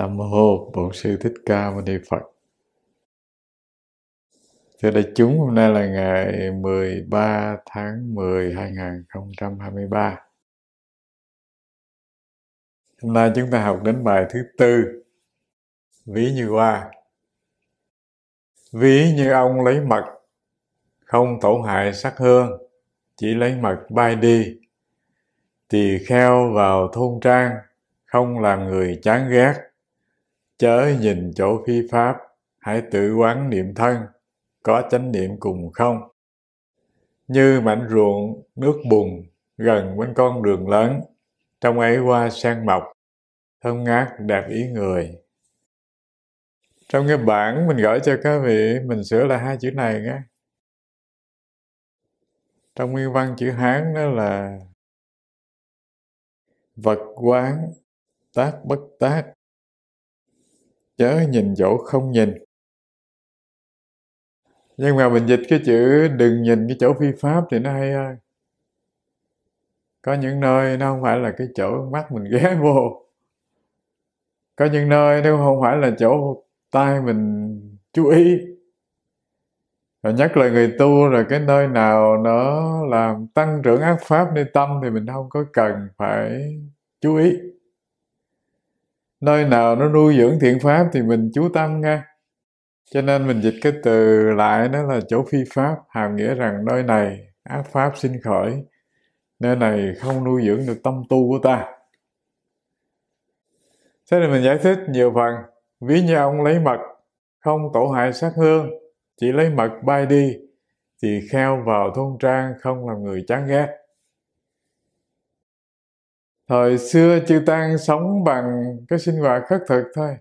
Nam Mô Bổn Sư Thích Ca Mâu Ni Phật Thưa đại chúng, hôm nay là ngày 13 tháng 10, 2023. Hôm nay chúng ta học đến bài thứ tư, Ví như hoa. Ví như ông lấy mật, không tổn hại sắc hương, chỉ lấy mật bay đi. Tỳ kheo vào thôn trang, không là người chán ghét chớ nhìn chỗ phi pháp hãy tự quán niệm thân có chánh niệm cùng không như mảnh ruộng nước bùn gần bên con đường lớn trong ấy hoa sang mọc thơm ngát đẹp ý người trong cái bản mình gửi cho các vị mình sửa lại hai chữ này nhé trong nguyên văn chữ hán đó là vật quán tác bất tác chớ nhìn chỗ không nhìn nhưng mà mình dịch cái chữ đừng nhìn cái chỗ phi pháp thì nó hay hơn có những nơi nó không phải là cái chỗ mắt mình ghé vô có những nơi nó không phải là chỗ tai mình chú ý rồi nhắc lời người tu là cái nơi nào nó làm tăng trưởng ác pháp nơi tâm thì mình không có cần phải chú ý nơi nào nó nuôi dưỡng thiện pháp thì mình chú tâm nghe cho nên mình dịch cái từ lại nó là chỗ phi pháp hàm nghĩa rằng nơi này ác pháp sinh khởi nơi này không nuôi dưỡng được tâm tu của ta thế thì mình giải thích nhiều phần ví như ông lấy mật không tổ hại sát hương chỉ lấy mật bay đi thì kheo vào thôn trang không làm người chán ghét thời xưa chư tăng sống bằng cái sinh hoạt khất thực thôi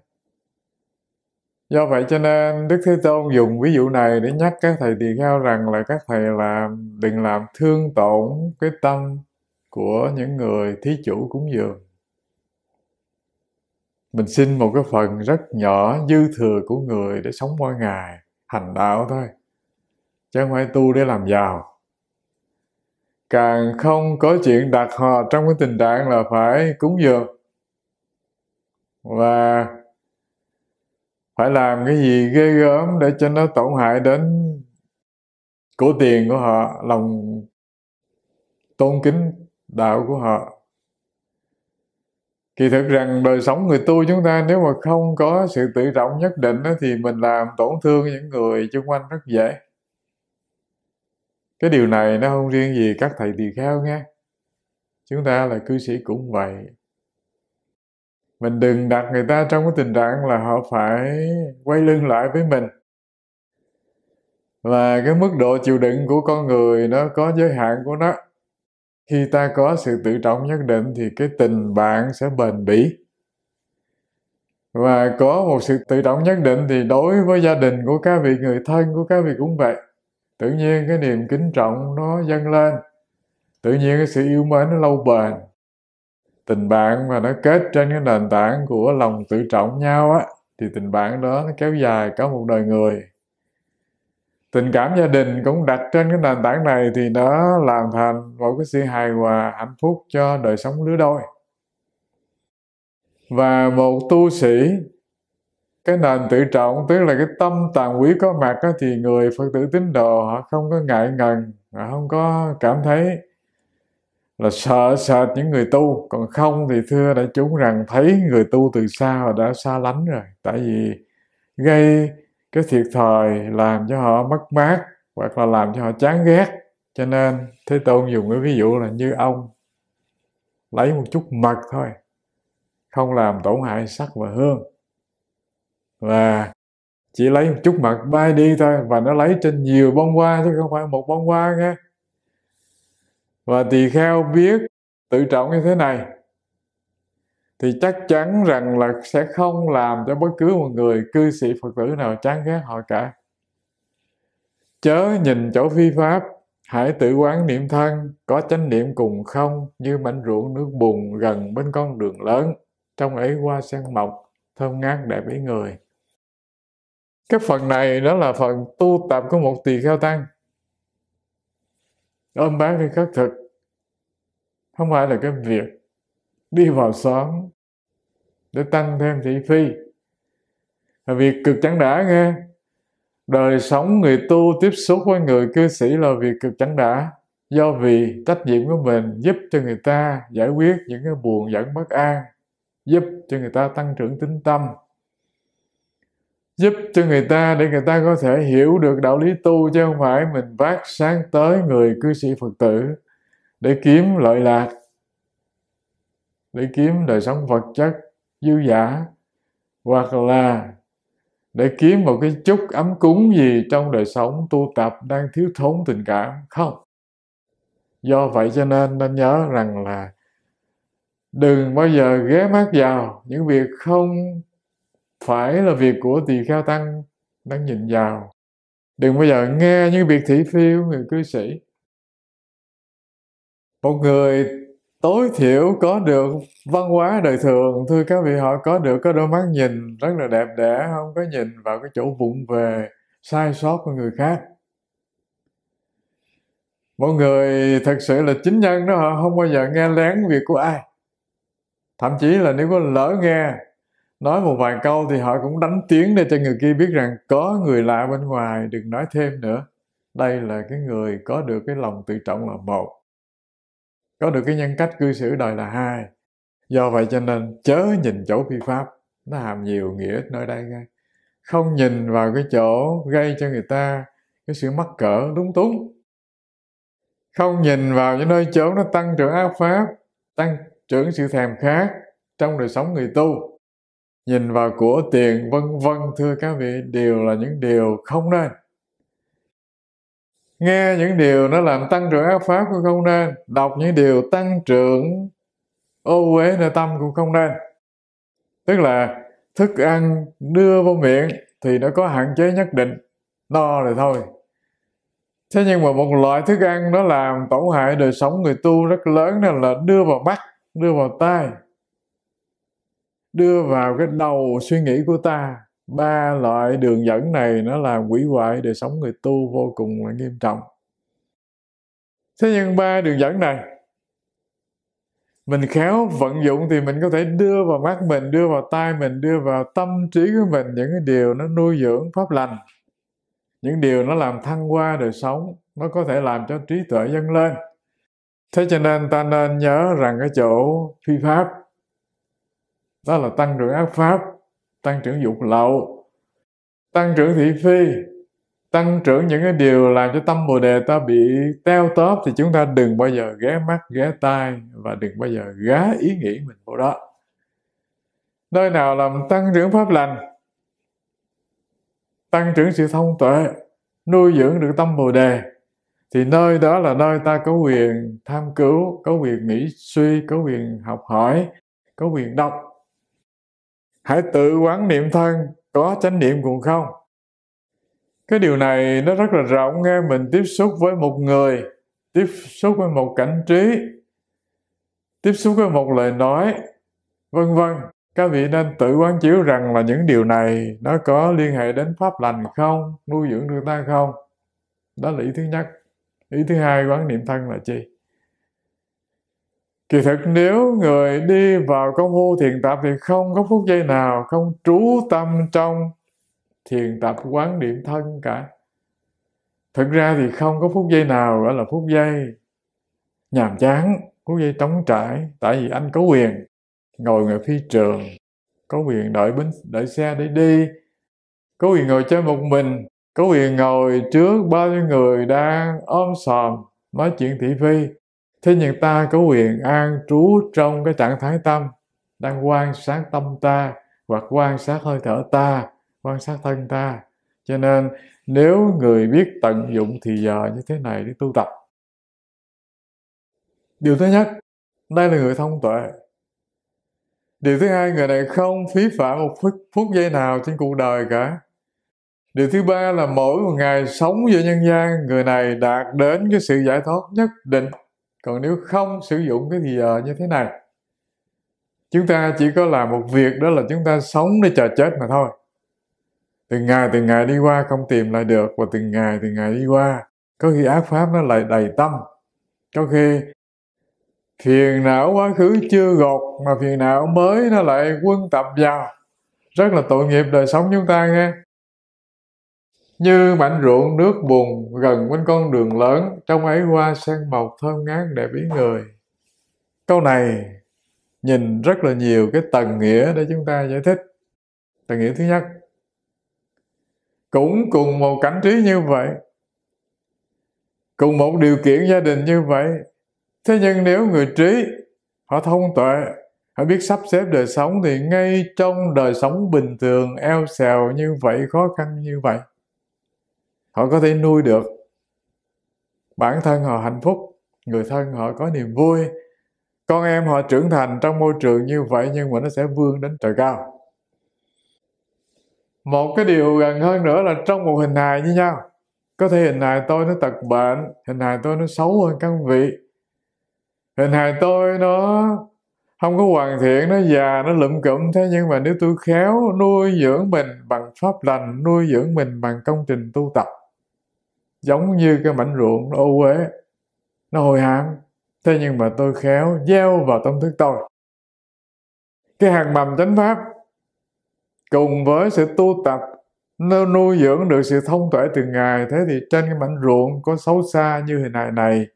do vậy cho nên đức thế tôn dùng ví dụ này để nhắc các thầy tỳ kheo rằng là các thầy làm đừng làm thương tổn cái tâm của những người thí chủ cúng dường mình xin một cái phần rất nhỏ dư thừa của người để sống mỗi ngày hành đạo thôi chứ không phải tu để làm giàu càng không có chuyện đặt họ trong cái tình trạng là phải cúng dường và phải làm cái gì ghê gớm để cho nó tổn hại đến cổ tiền của họ lòng tôn kính đạo của họ kỳ thực rằng đời sống người tu chúng ta nếu mà không có sự tự trọng nhất định đó, thì mình làm tổn thương những người xung quanh rất dễ cái điều này nó không riêng gì các thầy tỳ kheo nghe chúng ta là cư sĩ cũng vậy mình đừng đặt người ta trong cái tình trạng là họ phải quay lưng lại với mình và cái mức độ chịu đựng của con người nó có giới hạn của nó khi ta có sự tự trọng nhất định thì cái tình bạn sẽ bền bỉ và có một sự tự trọng nhất định thì đối với gia đình của các vị người thân của các vị cũng vậy tự nhiên cái niềm kính trọng nó dâng lên tự nhiên cái sự yêu mến nó lâu bền tình bạn mà nó kết trên cái nền tảng của lòng tự trọng nhau á thì tình bạn đó nó kéo dài cả một đời người tình cảm gia đình cũng đặt trên cái nền tảng này thì nó làm thành một cái sự hài hòa hạnh phúc cho đời sống lứa đôi và một tu sĩ cái nền tự trọng tức là cái tâm tàn quý có mặt đó, thì người phật tử tín đồ họ không có ngại ngần họ không có cảm thấy là sợ sệt những người tu còn không thì thưa đại chúng rằng thấy người tu từ xa và đã xa lánh rồi tại vì gây cái thiệt thời làm cho họ mất mát hoặc là làm cho họ chán ghét cho nên thế tôn dùng cái ví dụ là như ông lấy một chút mật thôi không làm tổn hại sắc và hương và chỉ lấy một chút mật bay đi thôi và nó lấy trên nhiều bông hoa chứ không phải một bông hoa nghe và tỳ kheo biết tự trọng như thế này thì chắc chắn rằng là sẽ không làm cho bất cứ một người cư sĩ phật tử nào chán ghét họ cả chớ nhìn chỗ phi pháp hãy tự quán niệm thân có chánh niệm cùng không như mảnh ruộng nước bùn gần bên con đường lớn trong ấy hoa sen mọc thơm ngát đẹp với người cái phần này đó là phần tu tập của một tỳ kheo tăng ôm bán đi khất thực không phải là cái việc đi vào xóm để tăng thêm thị phi là việc cực chẳng đã nghe đời sống người tu tiếp xúc với người cư sĩ là việc cực chẳng đã do vì trách nhiệm của mình giúp cho người ta giải quyết những cái buồn dẫn bất an giúp cho người ta tăng trưởng tính tâm giúp cho người ta để người ta có thể hiểu được đạo lý tu chứ không phải mình phát sáng tới người cư sĩ phật tử để kiếm lợi lạc để kiếm đời sống vật chất dư giả hoặc là để kiếm một cái chút ấm cúng gì trong đời sống tu tập đang thiếu thốn tình cảm không do vậy cho nên nên nhớ rằng là đừng bao giờ ghé mắt vào những việc không phải là việc của tỳ kheo tăng đang nhìn vào đừng bao giờ nghe những việc thị phi của người cư sĩ một người tối thiểu có được văn hóa đời thường thưa các vị họ có được có đôi mắt nhìn rất là đẹp đẽ không có nhìn vào cái chỗ vụng về sai sót của người khác Một người thật sự là chính nhân đó họ không bao giờ nghe lén việc của ai thậm chí là nếu có lỡ nghe nói một vài câu thì họ cũng đánh tiếng để cho người kia biết rằng có người lạ bên ngoài đừng nói thêm nữa đây là cái người có được cái lòng tự trọng là một có được cái nhân cách cư xử đời là hai do vậy cho nên chớ nhìn chỗ phi pháp nó hàm nhiều nghĩa nơi đây ngay không nhìn vào cái chỗ gây cho người ta cái sự mắc cỡ đúng túng không nhìn vào những nơi chỗ nó tăng trưởng ác pháp tăng trưởng sự thèm khát trong đời sống người tu nhìn vào của tiền vân vân thưa các vị đều là những điều không nên nghe những điều nó làm tăng trưởng ác pháp cũng không nên đọc những điều tăng trưởng ô uế nơi tâm cũng không nên tức là thức ăn đưa vô miệng thì nó có hạn chế nhất định no rồi thôi thế nhưng mà một loại thức ăn nó làm tổn hại đời sống người tu rất lớn nên là đưa vào mắt đưa vào tai đưa vào cái đầu suy nghĩ của ta ba loại đường dẫn này nó làm quỷ hoại đời sống người tu vô cùng là nghiêm trọng thế nhưng ba đường dẫn này mình khéo vận dụng thì mình có thể đưa vào mắt mình đưa vào tai mình đưa vào tâm trí của mình những cái điều nó nuôi dưỡng pháp lành những điều nó làm thăng hoa đời sống nó có thể làm cho trí tuệ dâng lên thế cho nên ta nên nhớ rằng cái chỗ phi pháp đó là tăng trưởng ác pháp tăng trưởng dục lậu tăng trưởng thị phi tăng trưởng những cái điều làm cho tâm bồ đề ta bị teo tóp thì chúng ta đừng bao giờ ghé mắt ghé tai và đừng bao giờ gá ý nghĩ mình vào đó nơi nào làm tăng trưởng pháp lành tăng trưởng sự thông tuệ nuôi dưỡng được tâm bồ đề thì nơi đó là nơi ta có quyền tham cứu có quyền nghĩ suy có quyền học hỏi có quyền đọc hãy tự quán niệm thân có chánh niệm cũng không cái điều này nó rất là rộng nghe mình tiếp xúc với một người tiếp xúc với một cảnh trí tiếp xúc với một lời nói vân vân các vị nên tự quán chiếu rằng là những điều này nó có liên hệ đến pháp lành không nuôi dưỡng được ta không đó là ý thứ nhất ý thứ hai quán niệm thân là chi Kỳ thật nếu người đi vào công phu thiền tập thì không có phút giây nào không trú tâm trong thiền tập quán niệm thân cả. Thực ra thì không có phút giây nào gọi là phút giây nhàm chán, phút giây trống trải. Tại vì anh có quyền ngồi ngồi phi trường, có quyền đợi bến đợi xe để đi, có quyền ngồi chơi một mình, có quyền ngồi trước bao nhiêu người đang ôm sòm nói chuyện thị phi Thế nhưng ta có quyền an trú trong cái trạng thái tâm, đang quan sát tâm ta, hoặc quan sát hơi thở ta, quan sát thân ta. Cho nên nếu người biết tận dụng thì giờ như thế này để tu tập. Điều thứ nhất, đây là người thông tuệ. Điều thứ hai, người này không phí phạm một phút, phút giây nào trên cuộc đời cả. Điều thứ ba là mỗi một ngày sống giữa nhân gian, người này đạt đến cái sự giải thoát nhất định còn nếu không sử dụng cái thì giờ như thế này chúng ta chỉ có làm một việc đó là chúng ta sống để chờ chết mà thôi từng ngày từng ngày đi qua không tìm lại được và từng ngày từng ngày đi qua có khi ác pháp nó lại đầy tâm có khi phiền não quá khứ chưa gột mà phiền não mới nó lại quân tập vào rất là tội nghiệp đời sống chúng ta nghe như mảnh ruộng nước bùn gần bên con đường lớn trong ấy hoa sen mộc thơm ngát đẹp ý người câu này nhìn rất là nhiều cái tầng nghĩa để chúng ta giải thích tầng nghĩa thứ nhất cũng cùng một cảnh trí như vậy cùng một điều kiện gia đình như vậy thế nhưng nếu người trí họ thông tuệ họ biết sắp xếp đời sống thì ngay trong đời sống bình thường eo xèo như vậy khó khăn như vậy họ có thể nuôi được bản thân họ hạnh phúc người thân họ có niềm vui con em họ trưởng thành trong môi trường như vậy nhưng mà nó sẽ vươn đến trời cao một cái điều gần hơn nữa là trong một hình hài như nhau có thể hình hài tôi nó tật bệnh hình hài tôi nó xấu hơn căn vị hình hài tôi nó không có hoàn thiện nó già nó lụm cụm thế nhưng mà nếu tôi khéo nuôi dưỡng mình bằng pháp lành nuôi dưỡng mình bằng công trình tu tập giống như cái mảnh ruộng nó ô uế nó hồi hám thế nhưng mà tôi khéo gieo vào tâm thức tôi cái hàng mầm chánh pháp cùng với sự tu tập nó nuôi dưỡng được sự thông tuệ từ ngài. thế thì trên cái mảnh ruộng có xấu xa như hình hài này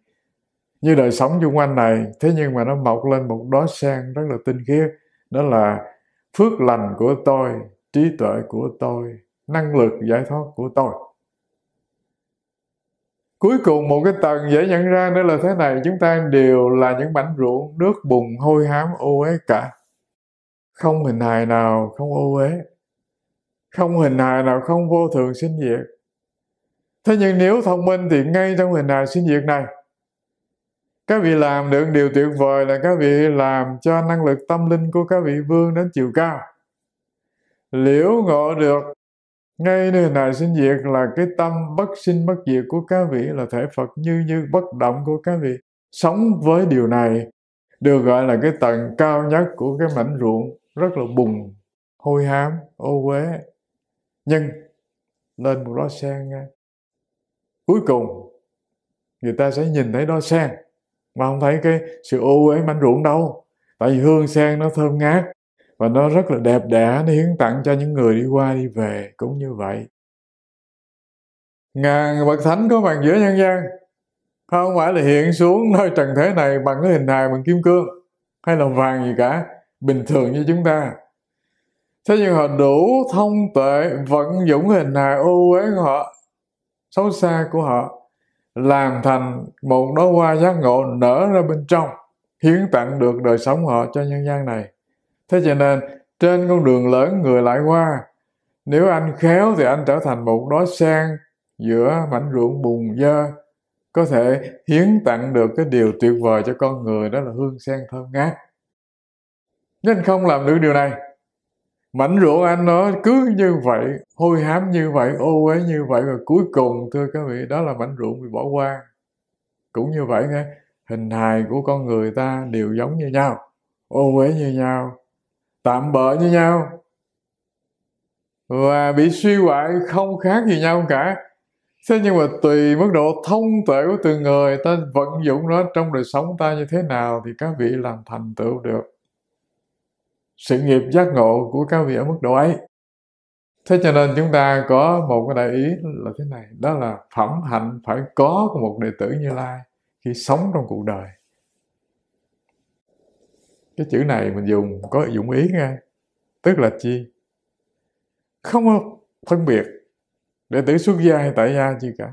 như đời sống xung quanh này thế nhưng mà nó mọc lên một đóa sen rất là tinh khiết đó là phước lành của tôi trí tuệ của tôi năng lực giải thoát của tôi cuối cùng một cái tầng dễ nhận ra nữa là thế này chúng ta đều là những mảnh ruộng nước bùn hôi hám ô uế cả không hình hài nào không ô uế không hình hài nào không vô thường sinh diệt thế nhưng nếu thông minh thì ngay trong hình hài sinh diệt này các vị làm được điều tuyệt vời là các vị làm cho năng lực tâm linh của các vị vương đến chiều cao liễu ngộ được ngay nơi này sinh diệt là cái tâm bất sinh bất diệt của các vị là thể phật như như bất động của các vị sống với điều này được gọi là cái tầng cao nhất của cái mảnh ruộng rất là bùng hôi hám ô uế nhưng lên một đó sen nghe cuối cùng người ta sẽ nhìn thấy đó sen mà không thấy cái sự ô uế mảnh ruộng đâu tại vì hương sen nó thơm ngát và nó rất là đẹp đẽ nó hiến tặng cho những người đi qua đi về cũng như vậy ngàn bậc thánh có bằng giữa nhân gian không phải là hiện xuống nơi trần thế này bằng cái hình hài bằng kim cương hay là vàng gì cả bình thường như chúng ta thế nhưng họ đủ thông tuệ vận dụng hình hài ô uế của họ xấu xa của họ làm thành một đóa hoa giác ngộ nở ra bên trong hiến tặng được đời sống họ cho nhân gian này Thế cho nên trên con đường lớn người lại qua. Nếu anh khéo thì anh trở thành một đóa sen giữa mảnh ruộng bùn dơ. Có thể hiến tặng được cái điều tuyệt vời cho con người đó là hương sen thơm ngát. Nhưng không làm được điều này. Mảnh ruộng anh nó cứ như vậy, hôi hám như vậy, ô uế như vậy và cuối cùng thưa các vị đó là mảnh ruộng bị bỏ qua. Cũng như vậy nghe, hình hài của con người ta đều giống như nhau, ô uế như nhau, tạm bợ như nhau và bị suy hoại không khác gì nhau cả thế nhưng mà tùy mức độ thông tuệ của từng người ta vận dụng nó trong đời sống ta như thế nào thì các vị làm thành tựu được sự nghiệp giác ngộ của các vị ở mức độ ấy thế cho nên chúng ta có một cái đại ý là thế này đó là phẩm hạnh phải có của một đệ tử như lai khi sống trong cuộc đời cái chữ này mình dùng có dụng ý nghe tức là chi không có phân biệt đệ tử xuất gia hay tại gia chi cả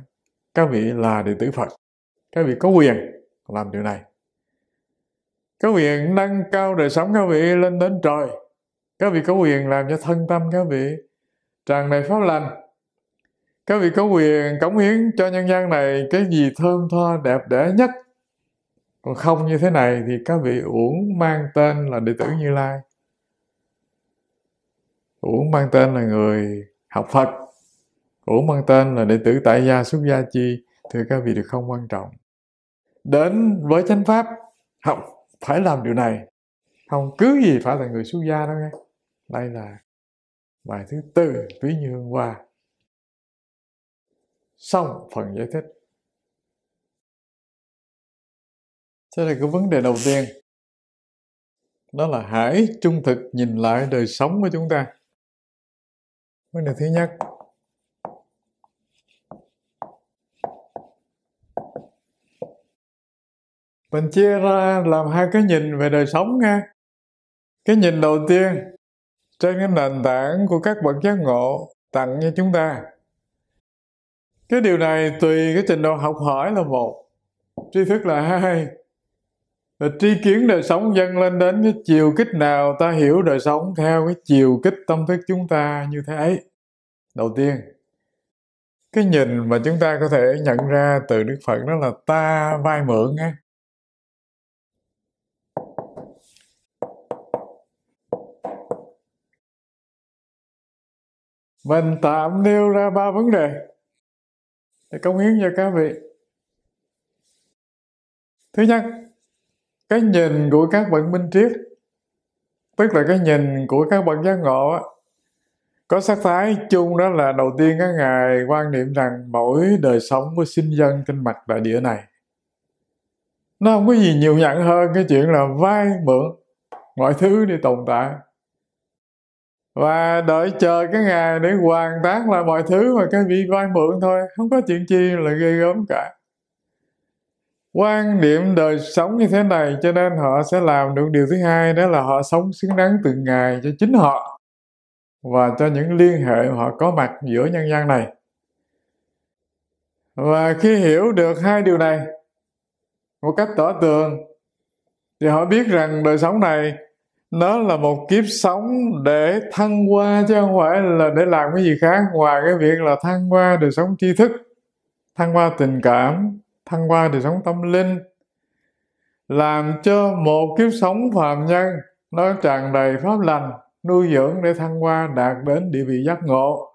các vị là đệ tử phật các vị có quyền làm điều này các quyền nâng cao đời sống các vị lên đến trời các vị có quyền làm cho thân tâm các vị tràn đầy pháp lành các vị có quyền cống hiến cho nhân gian này cái gì thơm tho đẹp đẽ nhất còn không như thế này thì các vị uổng mang tên là đệ tử như lai uổng mang tên là người học phật uổng mang tên là đệ tử tại gia xuất gia chi thì các vị được không quan trọng đến với chánh pháp học phải làm điều này không cứ gì phải là người xuất gia đó nghe đây là bài thứ tư ví như hôm qua xong phần giải thích thế thì cái vấn đề đầu tiên đó là hãy trung thực nhìn lại đời sống của chúng ta vấn đề thứ nhất mình chia ra làm hai cái nhìn về đời sống nha cái nhìn đầu tiên trên cái nền tảng của các bậc giác ngộ tặng cho chúng ta cái điều này tùy cái trình độ học hỏi là một tri thức là hai tri kiến đời sống dâng lên đến cái chiều kích nào ta hiểu đời sống theo cái chiều kích tâm thức chúng ta như thế ấy đầu tiên cái nhìn mà chúng ta có thể nhận ra từ đức phật đó là ta vay mượn nghe mình tạm nêu ra ba vấn đề để cống hiến cho các vị thứ nhất cái nhìn của các bậc minh triết tức là cái nhìn của các bậc giác ngộ có sắc thái chung đó là đầu tiên các ngài quan niệm rằng mỗi đời sống của sinh dân trên mặt đại địa này nó không có gì nhiều nhận hơn cái chuyện là vay mượn mọi thứ để tồn tại và đợi chờ cái ngày để hoàn tác lại mọi thứ mà cái bị vay mượn thôi không có chuyện chi là ghê gớm cả quan điểm đời sống như thế này cho nên họ sẽ làm được điều thứ hai đó là họ sống xứng đáng từ ngày cho chính họ và cho những liên hệ họ có mặt giữa nhân gian này và khi hiểu được hai điều này một cách tỏ tường thì họ biết rằng đời sống này nó là một kiếp sống để thăng qua chứ không phải là để làm cái gì khác ngoài cái việc là thăng qua đời sống tri thức thăng qua tình cảm thăng qua đời sống tâm linh làm cho một kiếp sống phàm nhân nó tràn đầy pháp lành nuôi dưỡng để thăng qua đạt đến địa vị giác ngộ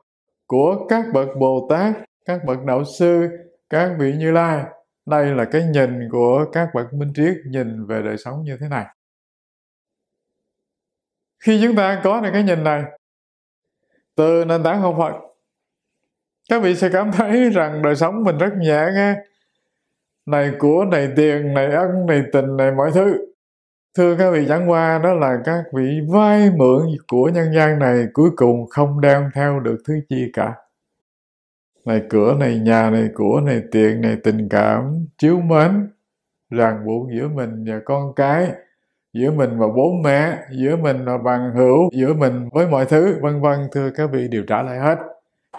của các bậc bồ tát các bậc đạo sư các vị như lai đây là cái nhìn của các bậc minh triết nhìn về đời sống như thế này khi chúng ta có được cái nhìn này từ nền tảng học phật các vị sẽ cảm thấy rằng đời sống mình rất nhẹ nghe này của này tiền này ân này tình này mọi thứ thưa các vị chẳng qua đó là các vị vay mượn của nhân gian này cuối cùng không đem theo được thứ chi cả này cửa này nhà này của này tiền này tình cảm chiếu mến ràng buộc giữa mình và con cái giữa mình và bố mẹ giữa mình và bằng hữu giữa mình với mọi thứ vân vân thưa các vị đều trả lại hết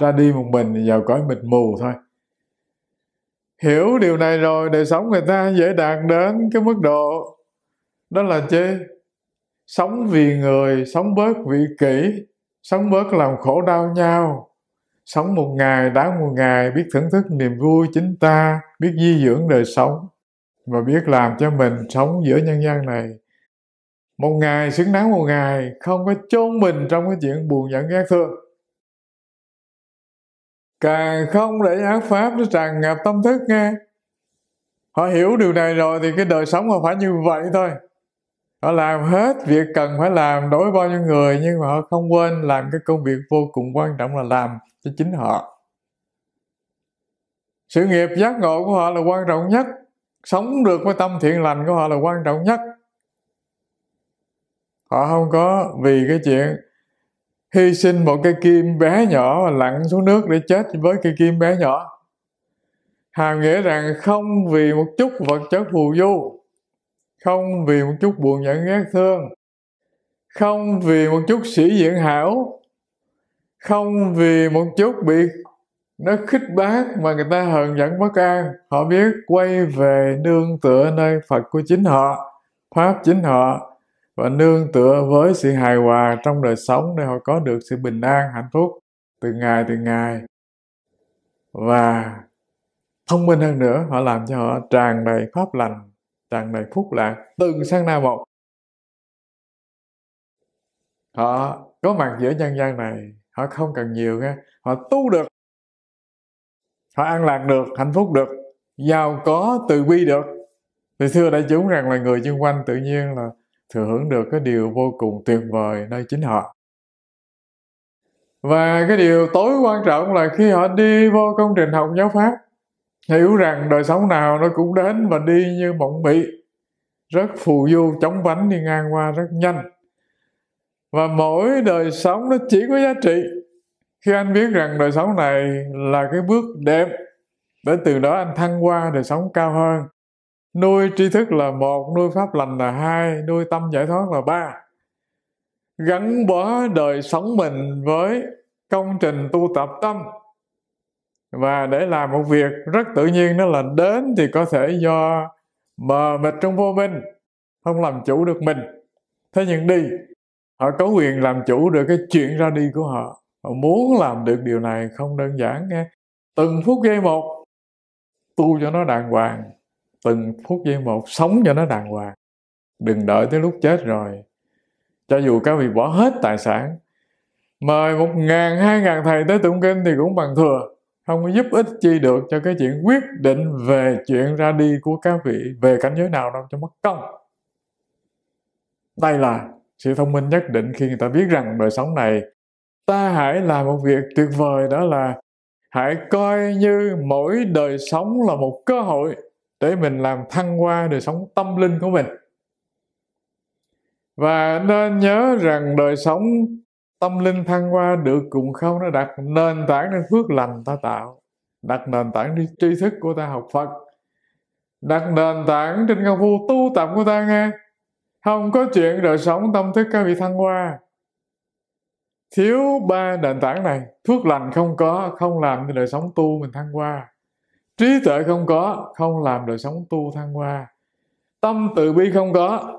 ra đi một mình vào cõi mịt mù thôi hiểu điều này rồi đời sống người ta dễ đạt đến cái mức độ đó là chi sống vì người sống bớt vị kỷ sống bớt làm khổ đau nhau sống một ngày đáng một ngày biết thưởng thức niềm vui chính ta biết di dưỡng đời sống và biết làm cho mình sống giữa nhân gian này một ngày xứng đáng một ngày không có chôn mình trong cái chuyện buồn giận ghét thương càng không để ác pháp nó tràn ngập tâm thức nghe họ hiểu điều này rồi thì cái đời sống họ phải như vậy thôi họ làm hết việc cần phải làm đối với bao nhiêu người nhưng mà họ không quên làm cái công việc vô cùng quan trọng là làm cho chính họ sự nghiệp giác ngộ của họ là quan trọng nhất sống được với tâm thiện lành của họ là quan trọng nhất họ không có vì cái chuyện hy sinh một cây kim bé nhỏ và lặn xuống nước để chết với cây kim bé nhỏ hàm nghĩa rằng không vì một chút vật chất phù du không vì một chút buồn giận ghét thương không vì một chút sĩ diện hảo không vì một chút bị nó khích bác mà người ta hờn giận bất an họ biết quay về nương tựa nơi phật của chính họ pháp chính họ và nương tựa với sự hài hòa trong đời sống để họ có được sự bình an hạnh phúc từ ngày từ ngày và thông minh hơn nữa họ làm cho họ tràn đầy pháp lành tràn đầy phúc lạc từng sang na một họ có mặt giữa nhân gian này họ không cần nhiều nghe họ tu được họ an lạc được hạnh phúc được giàu có từ bi được thì thưa đại chúng rằng là người xung quanh tự nhiên là thừa hưởng được cái điều vô cùng tuyệt vời nơi chính họ và cái điều tối quan trọng là khi họ đi vô công trình học giáo pháp hiểu rằng đời sống nào nó cũng đến và đi như mộng mị rất phù du chóng vánh đi ngang qua rất nhanh và mỗi đời sống nó chỉ có giá trị khi anh biết rằng đời sống này là cái bước đẹp để từ đó anh thăng qua đời sống cao hơn nuôi tri thức là một nuôi pháp lành là hai nuôi tâm giải thoát là ba gắn bó đời sống mình với công trình tu tập tâm và để làm một việc rất tự nhiên đó là đến thì có thể do mờ mịt trong vô minh không làm chủ được mình thế nhưng đi họ có quyền làm chủ được cái chuyện ra đi của họ họ muốn làm được điều này không đơn giản nghe từng phút giây một tu cho nó đàng hoàng từng phút giây một sống cho nó đàng hoàng đừng đợi tới lúc chết rồi cho dù các vị bỏ hết tài sản mời một ngàn hai ngàn thầy tới tụng kinh thì cũng bằng thừa không có giúp ích chi được cho cái chuyện quyết định về chuyện ra đi của các vị về cảnh giới nào đâu cho mất công đây là sự thông minh nhất định khi người ta biết rằng đời sống này ta hãy làm một việc tuyệt vời đó là hãy coi như mỗi đời sống là một cơ hội để mình làm thăng hoa đời sống tâm linh của mình và nên nhớ rằng đời sống tâm linh thăng hoa được cùng không nó đặt nền tảng lên phước lành ta tạo đặt nền tảng đi tri thức của ta học phật đặt nền tảng trên công phu tu tập của ta nghe không có chuyện đời sống tâm thức các vị thăng hoa thiếu ba nền tảng này phước lành không có không làm cho đời sống tu mình thăng hoa trí tuệ không có không làm đời sống tu thăng hoa tâm từ bi không có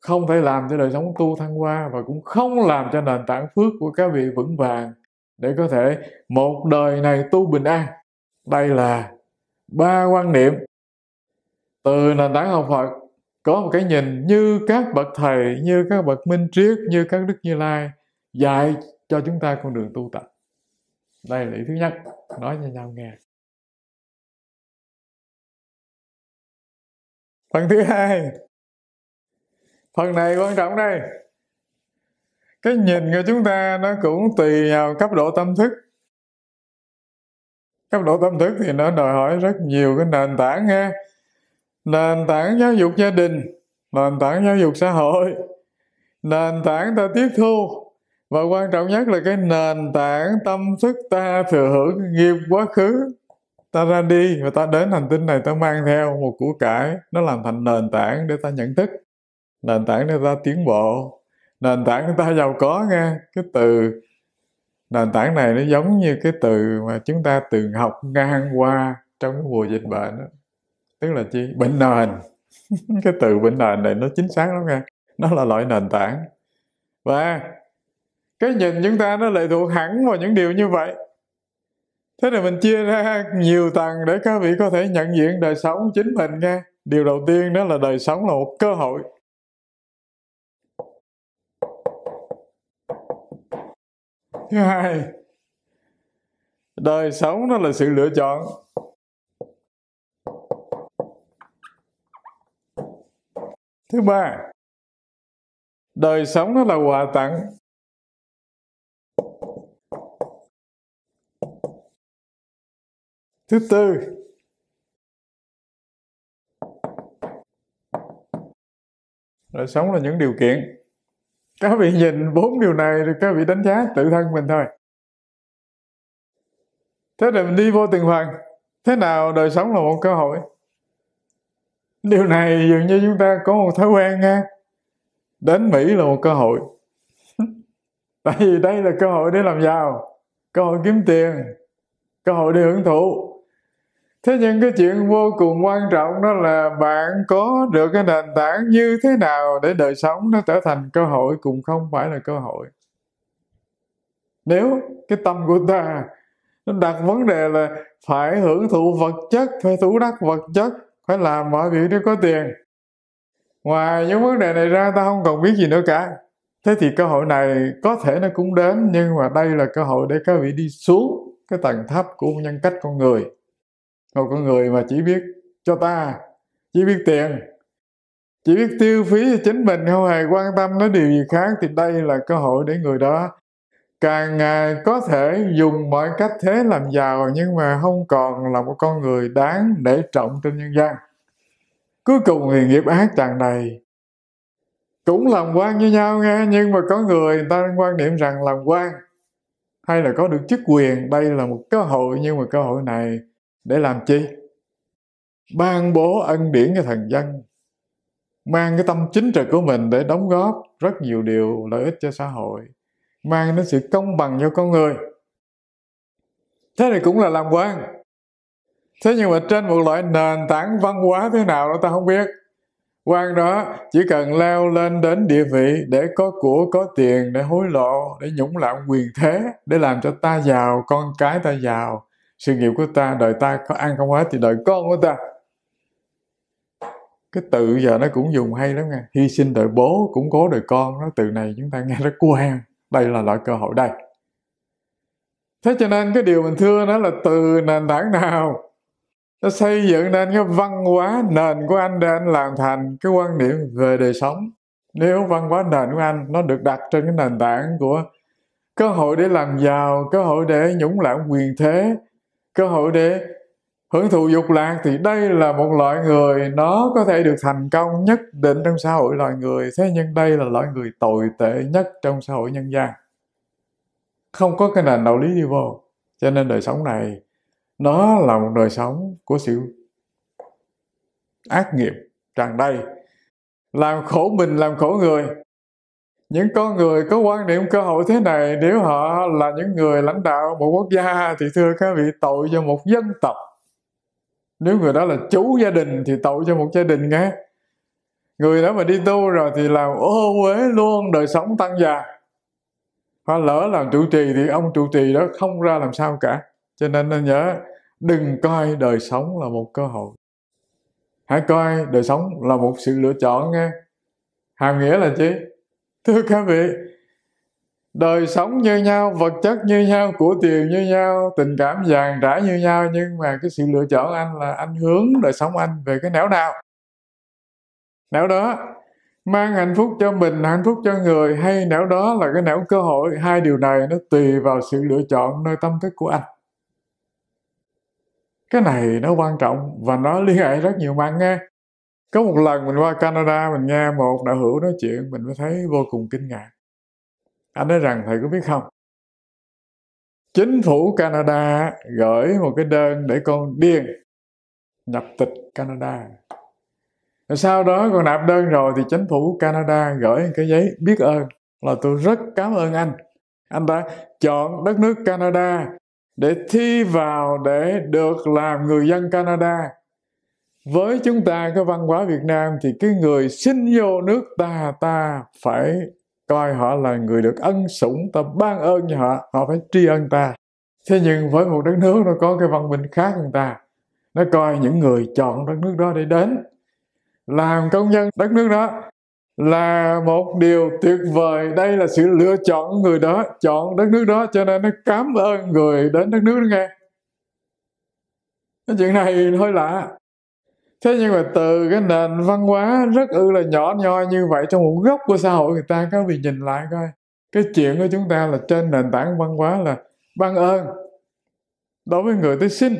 không thể làm cho đời sống tu thăng hoa và cũng không làm cho nền tảng phước của các vị vững vàng để có thể một đời này tu bình an đây là ba quan niệm từ nền tảng học Phật có một cái nhìn như các bậc thầy như các bậc minh triết như các đức như lai dạy cho chúng ta con đường tu tập đây là ý thứ nhất nói cho nhau nghe phần thứ hai phần này quan trọng đây cái nhìn của chúng ta nó cũng tùy vào cấp độ tâm thức cấp độ tâm thức thì nó đòi hỏi rất nhiều cái nền tảng nghe nền tảng giáo dục gia đình nền tảng giáo dục xã hội nền tảng ta tiếp thu và quan trọng nhất là cái nền tảng tâm thức ta thừa hưởng nghiệp quá khứ ta ra đi và ta đến hành tinh này ta mang theo một củ cải nó làm thành nền tảng để ta nhận thức nền tảng để ta tiến bộ nền tảng để ta giàu có nghe cái từ nền tảng này nó giống như cái từ mà chúng ta từng học ngang qua trong cái mùa dịch bệnh đó. tức là chi bệnh nền cái từ bệnh nền này nó chính xác lắm nghe nó là loại nền tảng và cái nhìn chúng ta nó lệ thuộc hẳn vào những điều như vậy thế này mình chia ra nhiều tầng để các vị có thể nhận diện đời sống chính mình nghe điều đầu tiên đó là đời sống là một cơ hội thứ hai đời sống nó là sự lựa chọn thứ ba đời sống nó là quà tặng thứ tư đời sống là những điều kiện các vị nhìn bốn điều này thì các vị đánh giá tự thân mình thôi thế rồi mình đi vô từng phần thế nào đời sống là một cơ hội điều này dường như chúng ta có một thói quen nha đến mỹ là một cơ hội tại vì đây là cơ hội để làm giàu cơ hội kiếm tiền cơ hội để hưởng thụ thế nhưng cái chuyện vô cùng quan trọng đó là bạn có được cái nền tảng như thế nào để đời sống nó trở thành cơ hội cũng không phải là cơ hội nếu cái tâm của ta nó đặt vấn đề là phải hưởng thụ vật chất phải thủ đắc vật chất phải làm mọi việc để có tiền ngoài những vấn đề này ra ta không còn biết gì nữa cả thế thì cơ hội này có thể nó cũng đến nhưng mà đây là cơ hội để các vị đi xuống cái tầng thấp của nhân cách con người một con người mà chỉ biết cho ta chỉ biết tiền chỉ biết tiêu phí cho chính mình không hề quan tâm đến điều gì khác thì đây là cơ hội để người đó càng ngày có thể dùng mọi cách thế làm giàu nhưng mà không còn là một con người đáng để trọng trên nhân gian cuối cùng thì nghiệp ác tràn đầy cũng làm quan như nhau nghe nhưng mà có người, người ta quan niệm rằng làm quan hay là có được chức quyền đây là một cơ hội nhưng mà cơ hội này để làm chi ban bố ân điển cho thần dân mang cái tâm chính trực của mình để đóng góp rất nhiều điều lợi ích cho xã hội mang đến sự công bằng cho con người thế này cũng là làm quan thế nhưng mà trên một loại nền tảng văn hóa thế nào đó ta không biết quan đó chỉ cần leo lên đến địa vị để có của có tiền để hối lộ để nhũng lạm quyền thế để làm cho ta giàu con cái ta giàu sự nghiệp của ta đời ta có ăn không hết thì đời con của ta cái từ giờ nó cũng dùng hay lắm nha hy sinh đời bố cũng cố đời con nó từ này chúng ta nghe rất quen đây là loại cơ hội đây thế cho nên cái điều mình thưa đó là từ nền tảng nào nó xây dựng nên cái văn hóa nền của anh để anh làm thành cái quan niệm về đời sống nếu văn hóa nền của anh nó được đặt trên cái nền tảng của cơ hội để làm giàu cơ hội để nhũng lãng quyền thế cơ hội để hưởng thụ dục lạc thì đây là một loại người nó có thể được thành công nhất định trong xã hội loài người thế nhưng đây là loại người tồi tệ nhất trong xã hội nhân gian không có cái nền đạo lý đi vô cho nên đời sống này nó là một đời sống của sự ác nghiệp tràn đầy làm khổ mình làm khổ người những con người có quan niệm cơ hội thế này nếu họ là những người lãnh đạo một quốc gia thì thưa các vị tội cho một dân tộc nếu người đó là chú gia đình thì tội cho một gia đình nghe người đó mà đi tu rồi thì làm ô uế luôn đời sống tăng già hoặc lỡ làm trụ trì thì ông trụ trì đó không ra làm sao cả cho nên nên nhớ đừng coi đời sống là một cơ hội hãy coi đời sống là một sự lựa chọn nghe hàm nghĩa là chứ? thưa các vị đời sống như nhau vật chất như nhau của tiền như nhau tình cảm vàng trải như nhau nhưng mà cái sự lựa chọn anh là anh hướng đời sống anh về cái nẻo nào nẻo đó mang hạnh phúc cho mình hạnh phúc cho người hay nẻo đó là cái nẻo cơ hội hai điều này nó tùy vào sự lựa chọn nơi tâm thức của anh cái này nó quan trọng và nó liên hệ rất nhiều bạn nghe có một lần mình qua Canada mình nghe một đạo hữu nói chuyện mình mới thấy vô cùng kinh ngạc anh nói rằng thầy có biết không chính phủ Canada gửi một cái đơn để con điên nhập tịch Canada sau đó con nạp đơn rồi thì chính phủ Canada gửi cái giấy biết ơn là tôi rất cảm ơn anh anh đã chọn đất nước Canada để thi vào để được làm người dân Canada với chúng ta cái văn hóa Việt Nam thì cái người xin vô nước ta ta phải coi họ là người được ân sủng ta ban ơn cho họ họ phải tri ân ta thế nhưng với một đất nước nó có cái văn minh khác hơn ta nó coi những người chọn đất nước đó để đến làm công nhân đất nước đó là một điều tuyệt vời đây là sự lựa chọn người đó chọn đất nước đó cho nên nó cảm ơn người đến đất nước đó nghe cái chuyện này hơi lạ thế nhưng mà từ cái nền văn hóa rất ư là nhỏ nhoi như vậy trong một góc của xã hội người ta có bị nhìn lại coi cái chuyện của chúng ta là trên nền tảng văn hóa là ban ơn đối với người tới xin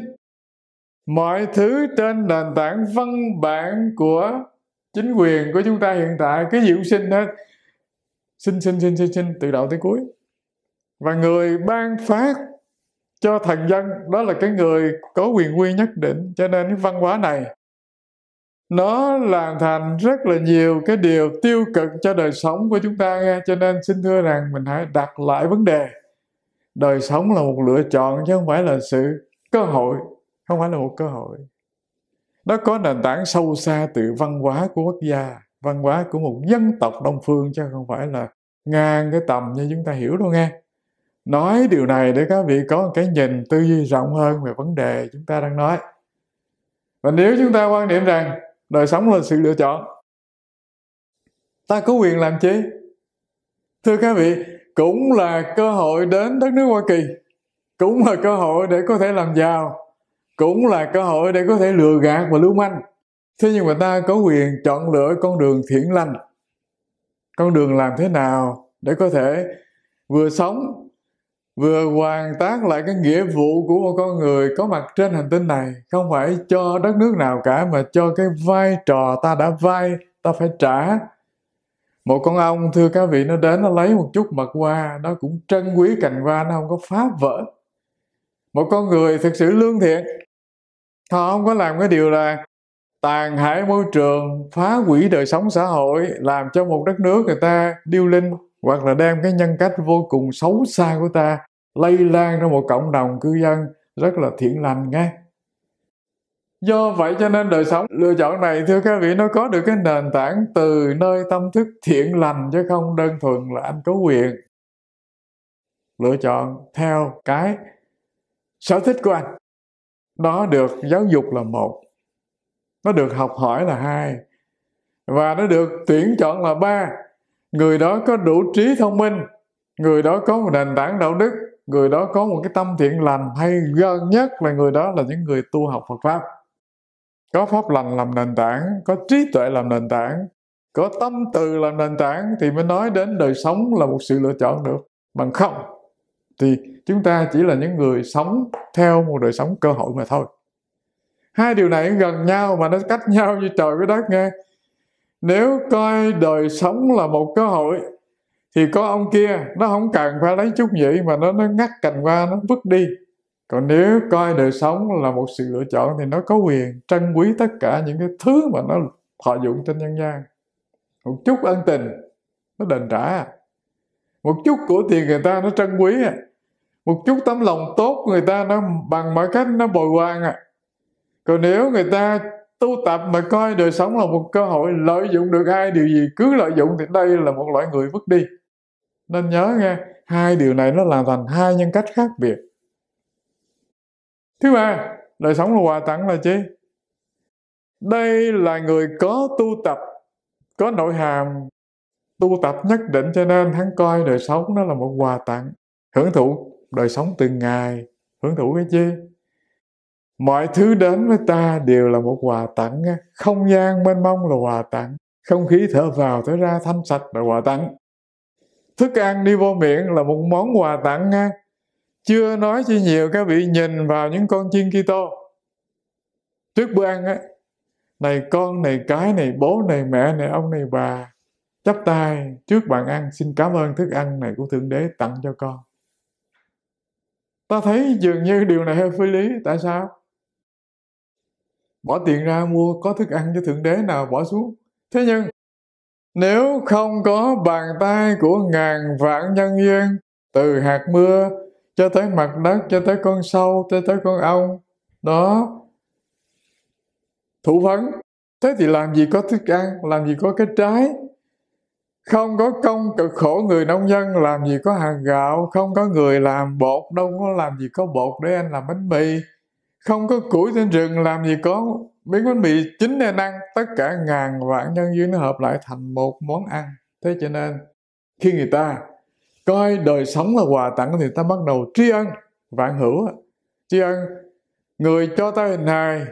mọi thứ trên nền tảng văn bản của chính quyền của chúng ta hiện tại cái gì sinh xin hết xin xin xin xin xin từ đầu tới cuối và người ban phát cho thần dân đó là cái người có quyền quy nhất định cho nên cái văn hóa này nó làm thành rất là nhiều cái điều tiêu cực cho đời sống của chúng ta nghe cho nên xin thưa rằng mình hãy đặt lại vấn đề đời sống là một lựa chọn chứ không phải là sự cơ hội không phải là một cơ hội nó có nền tảng sâu xa từ văn hóa của quốc gia văn hóa của một dân tộc đông phương chứ không phải là ngang cái tầm như chúng ta hiểu đâu nghe nói điều này để các vị có một cái nhìn tư duy rộng hơn về vấn đề chúng ta đang nói và nếu chúng ta quan niệm rằng đời sống là sự lựa chọn ta có quyền làm chi thưa các vị cũng là cơ hội đến đất nước hoa kỳ cũng là cơ hội để có thể làm giàu cũng là cơ hội để có thể lừa gạt và lưu manh thế nhưng mà ta có quyền chọn lựa con đường thiện lành con đường làm thế nào để có thể vừa sống vừa hoàn tác lại cái nghĩa vụ của một con người có mặt trên hành tinh này không phải cho đất nước nào cả mà cho cái vai trò ta đã vay ta phải trả một con ong thưa các vị nó đến nó lấy một chút mật hoa nó cũng trân quý cành hoa nó không có phá vỡ một con người thực sự lương thiện họ không có làm cái điều là tàn hại môi trường phá hủy đời sống xã hội làm cho một đất nước người ta điêu linh hoặc là đem cái nhân cách vô cùng xấu xa của ta lây lan ra một cộng đồng cư dân rất là thiện lành nghe do vậy cho nên đời sống lựa chọn này thưa các vị nó có được cái nền tảng từ nơi tâm thức thiện lành chứ không đơn thuần là anh có quyền lựa chọn theo cái sở thích của anh nó được giáo dục là một nó được học hỏi là hai và nó được tuyển chọn là ba người đó có đủ trí thông minh người đó có một nền tảng đạo đức người đó có một cái tâm thiện lành hay gần nhất là người đó là những người tu học Phật pháp có pháp lành làm nền tảng có trí tuệ làm nền tảng có tâm từ làm nền tảng thì mới nói đến đời sống là một sự lựa chọn được bằng không thì chúng ta chỉ là những người sống theo một đời sống cơ hội mà thôi hai điều này gần nhau mà nó cách nhau như trời với đất nghe nếu coi đời sống là một cơ hội thì có ông kia nó không cần phải lấy chút vậy mà nó nó ngắt cành qua nó vứt đi còn nếu coi đời sống là một sự lựa chọn thì nó có quyền trân quý tất cả những cái thứ mà nó họ dụng trên nhân gian một chút ân tình nó đền trả một chút của tiền người ta nó trân quý một chút tấm lòng tốt người ta nó bằng mọi cách nó bồi hoàn à còn nếu người ta tu tập mà coi đời sống là một cơ hội lợi dụng được ai điều gì cứ lợi dụng thì đây là một loại người vứt đi nên nhớ nghe hai điều này nó làm thành hai nhân cách khác biệt thứ ba đời sống là quà tặng là chi đây là người có tu tập có nội hàm tu tập nhất định cho nên hắn coi đời sống nó là một quà tặng hưởng thụ đời sống từng ngày hưởng thụ cái chi mọi thứ đến với ta đều là một quà tặng không gian mênh mông là quà tặng không khí thở vào thở ra thanh sạch là quà tặng thức ăn đi vô miệng là một món quà tặng ngang chưa nói chi nhiều các vị nhìn vào những con chiên Kitô trước bữa ăn ấy, này con này cái này bố này mẹ này ông này bà chắp tay trước bàn ăn xin cảm ơn thức ăn này của thượng đế tặng cho con ta thấy dường như điều này hơi phi lý tại sao bỏ tiền ra mua có thức ăn cho thượng đế nào bỏ xuống thế nhưng nếu không có bàn tay của ngàn vạn nhân viên, từ hạt mưa cho tới mặt đất, cho tới con sâu, cho tới con ong, đó, thủ phấn. Thế thì làm gì có thức ăn, làm gì có cái trái, không có công cực khổ người nông dân làm gì có hạt gạo không có người làm bột đâu có làm gì có bột để anh làm bánh mì không có củi trên rừng làm gì có biến bánh mì chính nên ăn tất cả ngàn vạn nhân duyên nó hợp lại thành một món ăn thế cho nên khi người ta coi đời sống là quà tặng thì ta bắt đầu tri ân vạn hữu tri ân người cho ta hình hài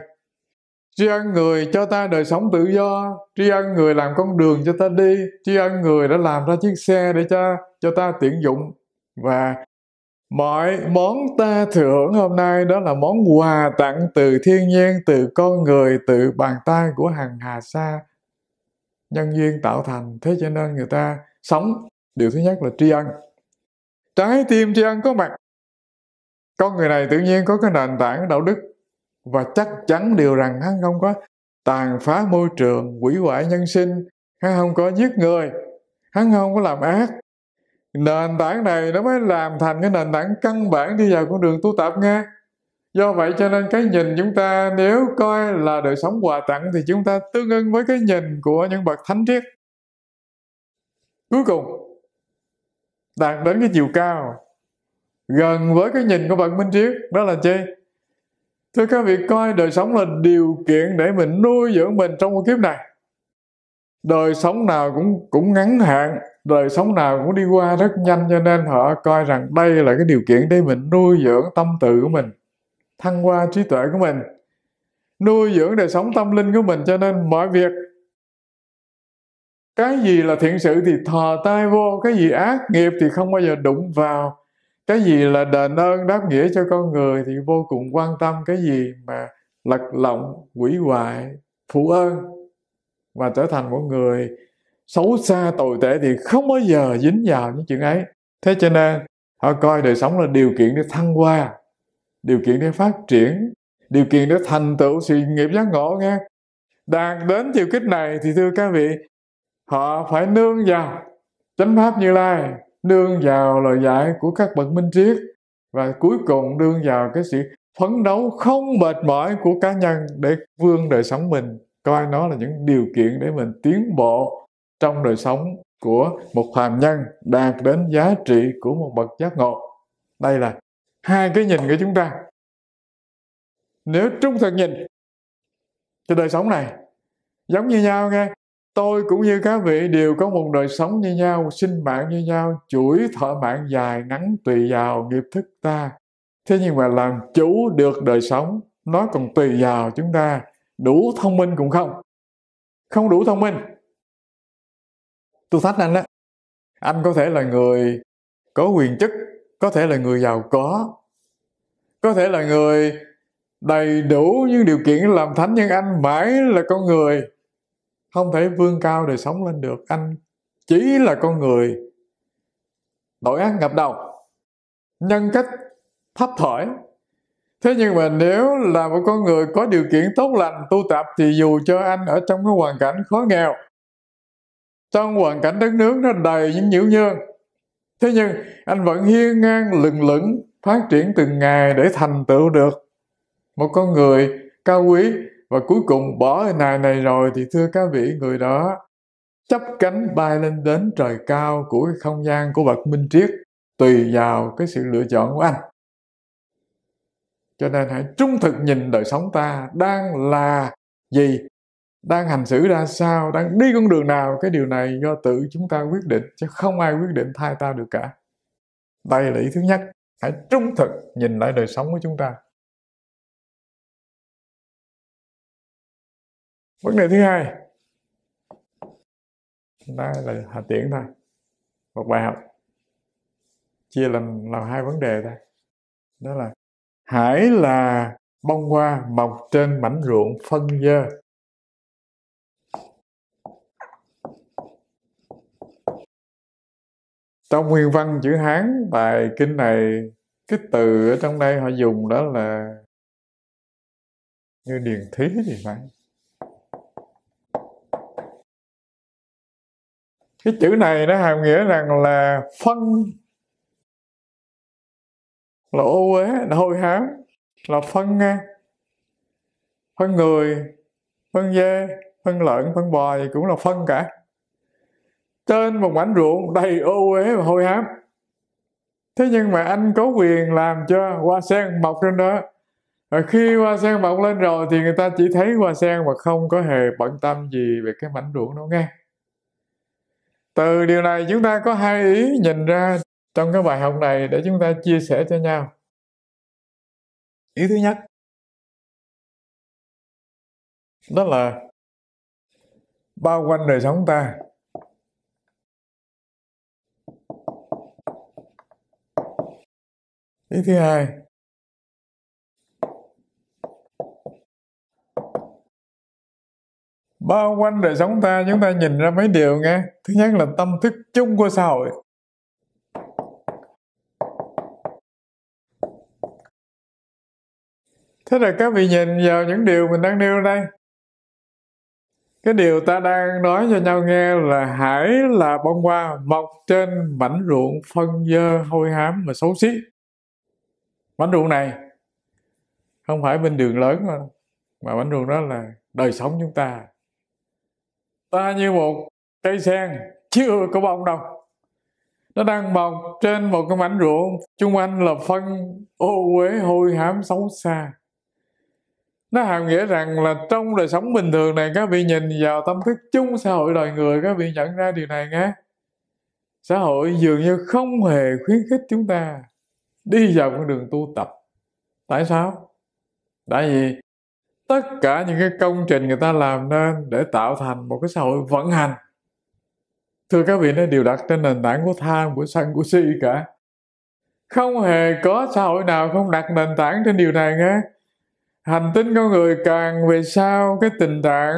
tri ân người cho ta đời sống tự do tri ân người làm con đường cho ta đi tri ân người đã làm ra chiếc xe để cho cho ta tiện dụng và mọi món ta thừa hưởng hôm nay đó là món quà tặng từ thiên nhiên từ con người từ bàn tay của hàng hà sa nhân duyên tạo thành thế cho nên người ta sống điều thứ nhất là tri ân trái tim tri ân có mặt con người này tự nhiên có cái nền tảng đạo đức và chắc chắn điều rằng hắn không có tàn phá môi trường quỷ hoại nhân sinh hắn không có giết người hắn không có làm ác nền tảng này nó mới làm thành cái nền tảng căn bản đi vào con đường tu tập nghe do vậy cho nên cái nhìn chúng ta nếu coi là đời sống quà tặng thì chúng ta tương ưng với cái nhìn của những bậc thánh triết cuối cùng đạt đến cái chiều cao gần với cái nhìn của bậc minh triết đó là chi thưa các vị coi đời sống là điều kiện để mình nuôi dưỡng mình trong một kiếp này đời sống nào cũng cũng ngắn hạn đời sống nào cũng đi qua rất nhanh cho nên họ coi rằng đây là cái điều kiện để mình nuôi dưỡng tâm từ của mình thăng hoa trí tuệ của mình nuôi dưỡng đời sống tâm linh của mình cho nên mọi việc cái gì là thiện sự thì thò tay vô cái gì ác nghiệp thì không bao giờ đụng vào cái gì là đền ơn đáp nghĩa cho con người thì vô cùng quan tâm cái gì mà lật lọng quỷ hoại phụ ơn và trở thành một người xấu xa tồi tệ thì không bao giờ dính vào những chuyện ấy thế cho nên họ coi đời sống là điều kiện để thăng hoa điều kiện để phát triển điều kiện để thành tựu sự nghiệp giác ngộ nghe đạt đến chiều kích này thì thưa các vị họ phải nương vào chánh pháp như lai nương vào lời dạy của các bậc minh triết và cuối cùng nương vào cái sự phấn đấu không mệt mỏi của cá nhân để vươn đời sống mình coi nó là những điều kiện để mình tiến bộ trong đời sống của một phàm nhân đạt đến giá trị của một bậc giác ngộ đây là hai cái nhìn của chúng ta nếu trung thực nhìn thì đời sống này giống như nhau nghe tôi cũng như các vị đều có một đời sống như nhau sinh mạng như nhau chuỗi thọ mạng dài ngắn tùy vào nghiệp thức ta thế nhưng mà làm chủ được đời sống nó còn tùy vào chúng ta đủ thông minh cũng không không đủ thông minh tôi thách anh á anh có thể là người có quyền chức có thể là người giàu có có thể là người đầy đủ những điều kiện làm thánh nhưng anh mãi là con người không thể vươn cao đời sống lên được anh chỉ là con người tội ác ngập đầu nhân cách thấp thỏi thế nhưng mà nếu là một con người có điều kiện tốt lành tu tập thì dù cho anh ở trong cái hoàn cảnh khó nghèo trong hoàn cảnh đất nước nó đầy những nhiễu nhương thế nhưng anh vẫn hiên ngang lừng lững phát triển từng ngày để thành tựu được một con người cao quý và cuối cùng bỏ hình này này rồi thì thưa các vị người đó chấp cánh bay lên đến trời cao của cái không gian của bậc minh triết tùy vào cái sự lựa chọn của anh cho nên hãy trung thực nhìn đời sống ta đang là gì đang hành xử ra sao đang đi con đường nào cái điều này do tự chúng ta quyết định chứ không ai quyết định thay ta được cả đây là ý thứ nhất hãy trung thực nhìn lại đời sống của chúng ta vấn đề thứ hai đó là hà tiễn thôi một bài học chia làm làm hai vấn đề thôi đó là hãy là bông hoa mọc trên mảnh ruộng phân dơ trong nguyên văn chữ hán bài kinh này cái từ ở trong đây họ dùng đó là như điền thí gì phải cái chữ này nó hàm nghĩa rằng là phân là ô uế là hôi hám là phân nha phân người phân dê phân lợn phân bò gì cũng là phân cả trên một mảnh ruộng đầy ô uế và hôi hám thế nhưng mà anh có quyền làm cho hoa sen mọc trên đó và khi hoa sen mọc lên rồi thì người ta chỉ thấy hoa sen mà không có hề bận tâm gì về cái mảnh ruộng đâu nghe từ điều này chúng ta có hai ý nhìn ra trong cái bài học này để chúng ta chia sẻ cho nhau ý thứ nhất đó là bao quanh đời sống ta ý thứ hai bao quanh đời sống ta chúng ta nhìn ra mấy điều nghe thứ nhất là tâm thức chung của xã hội thế là các vị nhìn vào những điều mình đang nêu đây cái điều ta đang nói cho nhau nghe là hải là bông hoa mọc trên mảnh ruộng phân dơ hôi hám và xấu xí bánh ruộng này không phải bên đường lớn mà, mà bánh ruộng đó là đời sống chúng ta ta như một cây sen chưa có bông đâu nó đang mọc trên một cái mảnh ruộng chung quanh là phân ô uế hôi hám xấu xa nó hàm nghĩa rằng là trong đời sống bình thường này các vị nhìn vào tâm thức chung xã hội đời người các vị nhận ra điều này nghe xã hội dường như không hề khuyến khích chúng ta đi vào con đường tu tập tại sao tại vì tất cả những cái công trình người ta làm nên để tạo thành một cái xã hội vận hành thưa các vị nó đều đặt trên nền tảng của tham của sân của si cả không hề có xã hội nào không đặt nền tảng trên điều này nghe hành tinh con người càng về sau cái tình trạng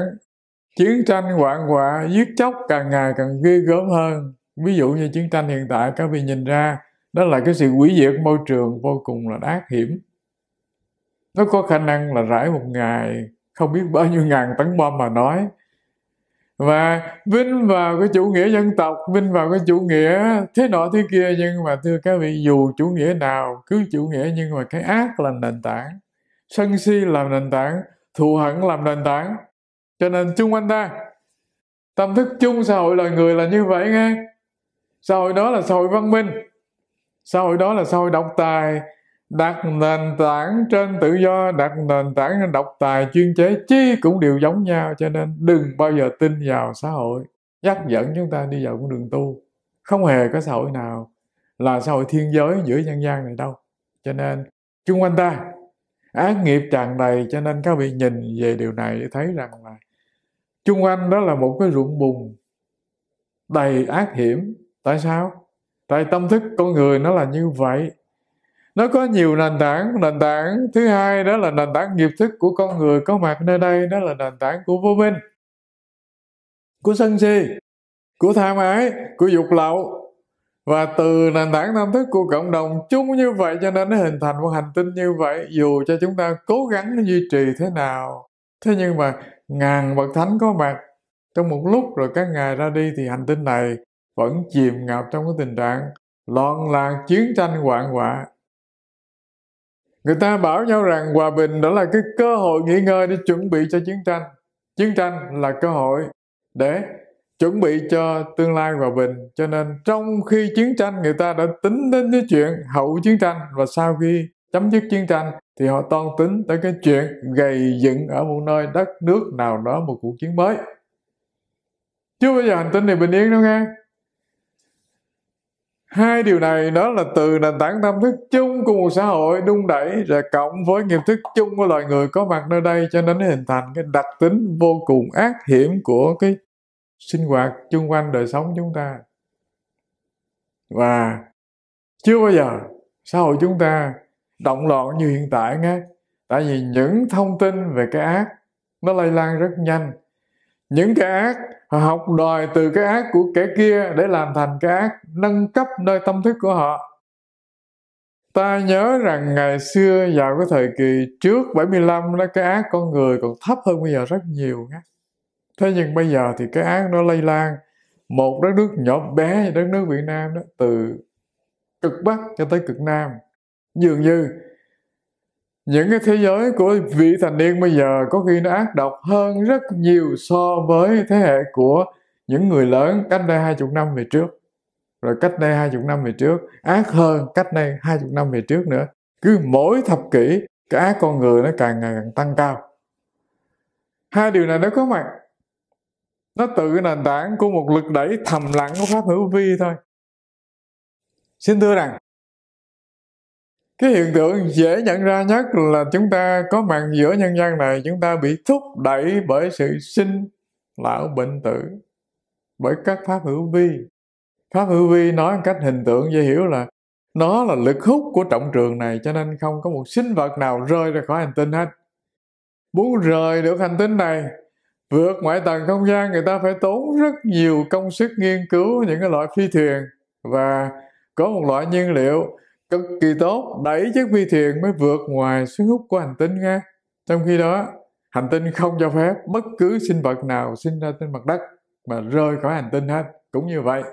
chiến tranh hoạn họa giết chóc càng ngày càng ghê gớm hơn ví dụ như chiến tranh hiện tại các vị nhìn ra đó là cái sự hủy diệt môi trường vô cùng là ác hiểm nó có khả năng là rải một ngày không biết bao nhiêu ngàn tấn bom mà nói và vinh vào cái chủ nghĩa dân tộc vinh vào cái chủ nghĩa thế nọ thế kia nhưng mà thưa các vị dù chủ nghĩa nào cứ chủ nghĩa nhưng mà cái ác là nền tảng sân si làm nền tảng thù hận làm nền tảng cho nên chung anh ta tâm thức chung xã hội loài người là như vậy nghe xã hội đó là xã hội văn minh xã hội đó là xã hội độc tài đặt nền tảng trên tự do đặt nền tảng trên độc tài chuyên chế chi cũng đều giống nhau cho nên đừng bao giờ tin vào xã hội dắt dẫn chúng ta đi vào con đường tu không hề có xã hội nào là xã hội thiên giới giữa nhân gian này đâu cho nên chung quanh ta ác nghiệp tràn đầy cho nên các vị nhìn về điều này để thấy rằng là chung quanh đó là một cái ruộng bùn đầy ác hiểm tại sao tại tâm thức con người nó là như vậy nó có nhiều nền tảng nền tảng thứ hai đó là nền tảng nghiệp thức của con người có mặt nơi đây đó là nền tảng của vô minh của sân si của tham ái của dục lậu và từ nền tảng tâm thức của cộng đồng chung như vậy cho nên nó hình thành một hành tinh như vậy dù cho chúng ta cố gắng duy trì thế nào thế nhưng mà ngàn bậc thánh có mặt trong một lúc rồi các ngài ra đi thì hành tinh này vẫn chìm ngập trong cái tình trạng loạn lạc chiến tranh hoạn họa người ta bảo nhau rằng hòa bình đó là cái cơ hội nghỉ ngơi để chuẩn bị cho chiến tranh chiến tranh là cơ hội để chuẩn bị cho tương lai hòa bình cho nên trong khi chiến tranh người ta đã tính đến cái chuyện hậu chiến tranh và sau khi chấm dứt chiến tranh thì họ toan tính tới cái chuyện gầy dựng ở một nơi đất nước nào đó một cuộc chiến mới chưa bao giờ hành tinh này bình yên đâu nghe hai điều này đó là từ nền tảng tâm thức chung của một xã hội đung đẩy và cộng với nghiệp thức chung của loài người có mặt nơi đây cho nên nó hình thành cái đặc tính vô cùng ác hiểm của cái sinh hoạt chung quanh đời sống chúng ta và chưa bao giờ xã hội chúng ta động loạn như hiện tại nghe tại vì những thông tin về cái ác nó lây lan rất nhanh những cái ác học đòi từ cái ác của kẻ kia để làm thành cái ác nâng cấp nơi tâm thức của họ ta nhớ rằng ngày xưa vào cái thời kỳ trước 75 đó cái ác con người còn thấp hơn bây giờ rất nhiều nhé thế nhưng bây giờ thì cái ác nó lây lan một đất nước nhỏ bé như đất nước Việt Nam đó từ cực Bắc cho tới cực Nam dường như những cái thế giới của vị thành niên bây giờ có khi nó ác độc hơn rất nhiều so với thế hệ của những người lớn cách đây hai chục năm về trước rồi cách đây hai chục năm về trước ác hơn cách đây hai chục năm về trước nữa cứ mỗi thập kỷ cái ác con người nó càng ngày càng tăng cao hai điều này nó có mặt nó tự nền tảng của một lực đẩy thầm lặng của pháp hữu vi thôi xin thưa rằng cái hiện tượng dễ nhận ra nhất là chúng ta có mặt giữa nhân gian này chúng ta bị thúc đẩy bởi sự sinh lão bệnh tử bởi các pháp hữu vi pháp hữu vi nói một cách hình tượng dễ hiểu là nó là lực hút của trọng trường này cho nên không có một sinh vật nào rơi ra khỏi hành tinh hết muốn rời được hành tinh này vượt ngoại tầng không gian người ta phải tốn rất nhiều công sức nghiên cứu những cái loại phi thuyền và có một loại nhiên liệu cực kỳ tốt đẩy chiếc phi thuyền mới vượt ngoài sức hút của hành tinh ra trong khi đó hành tinh không cho phép bất cứ sinh vật nào sinh ra trên mặt đất mà rơi khỏi hành tinh hết cũng như vậy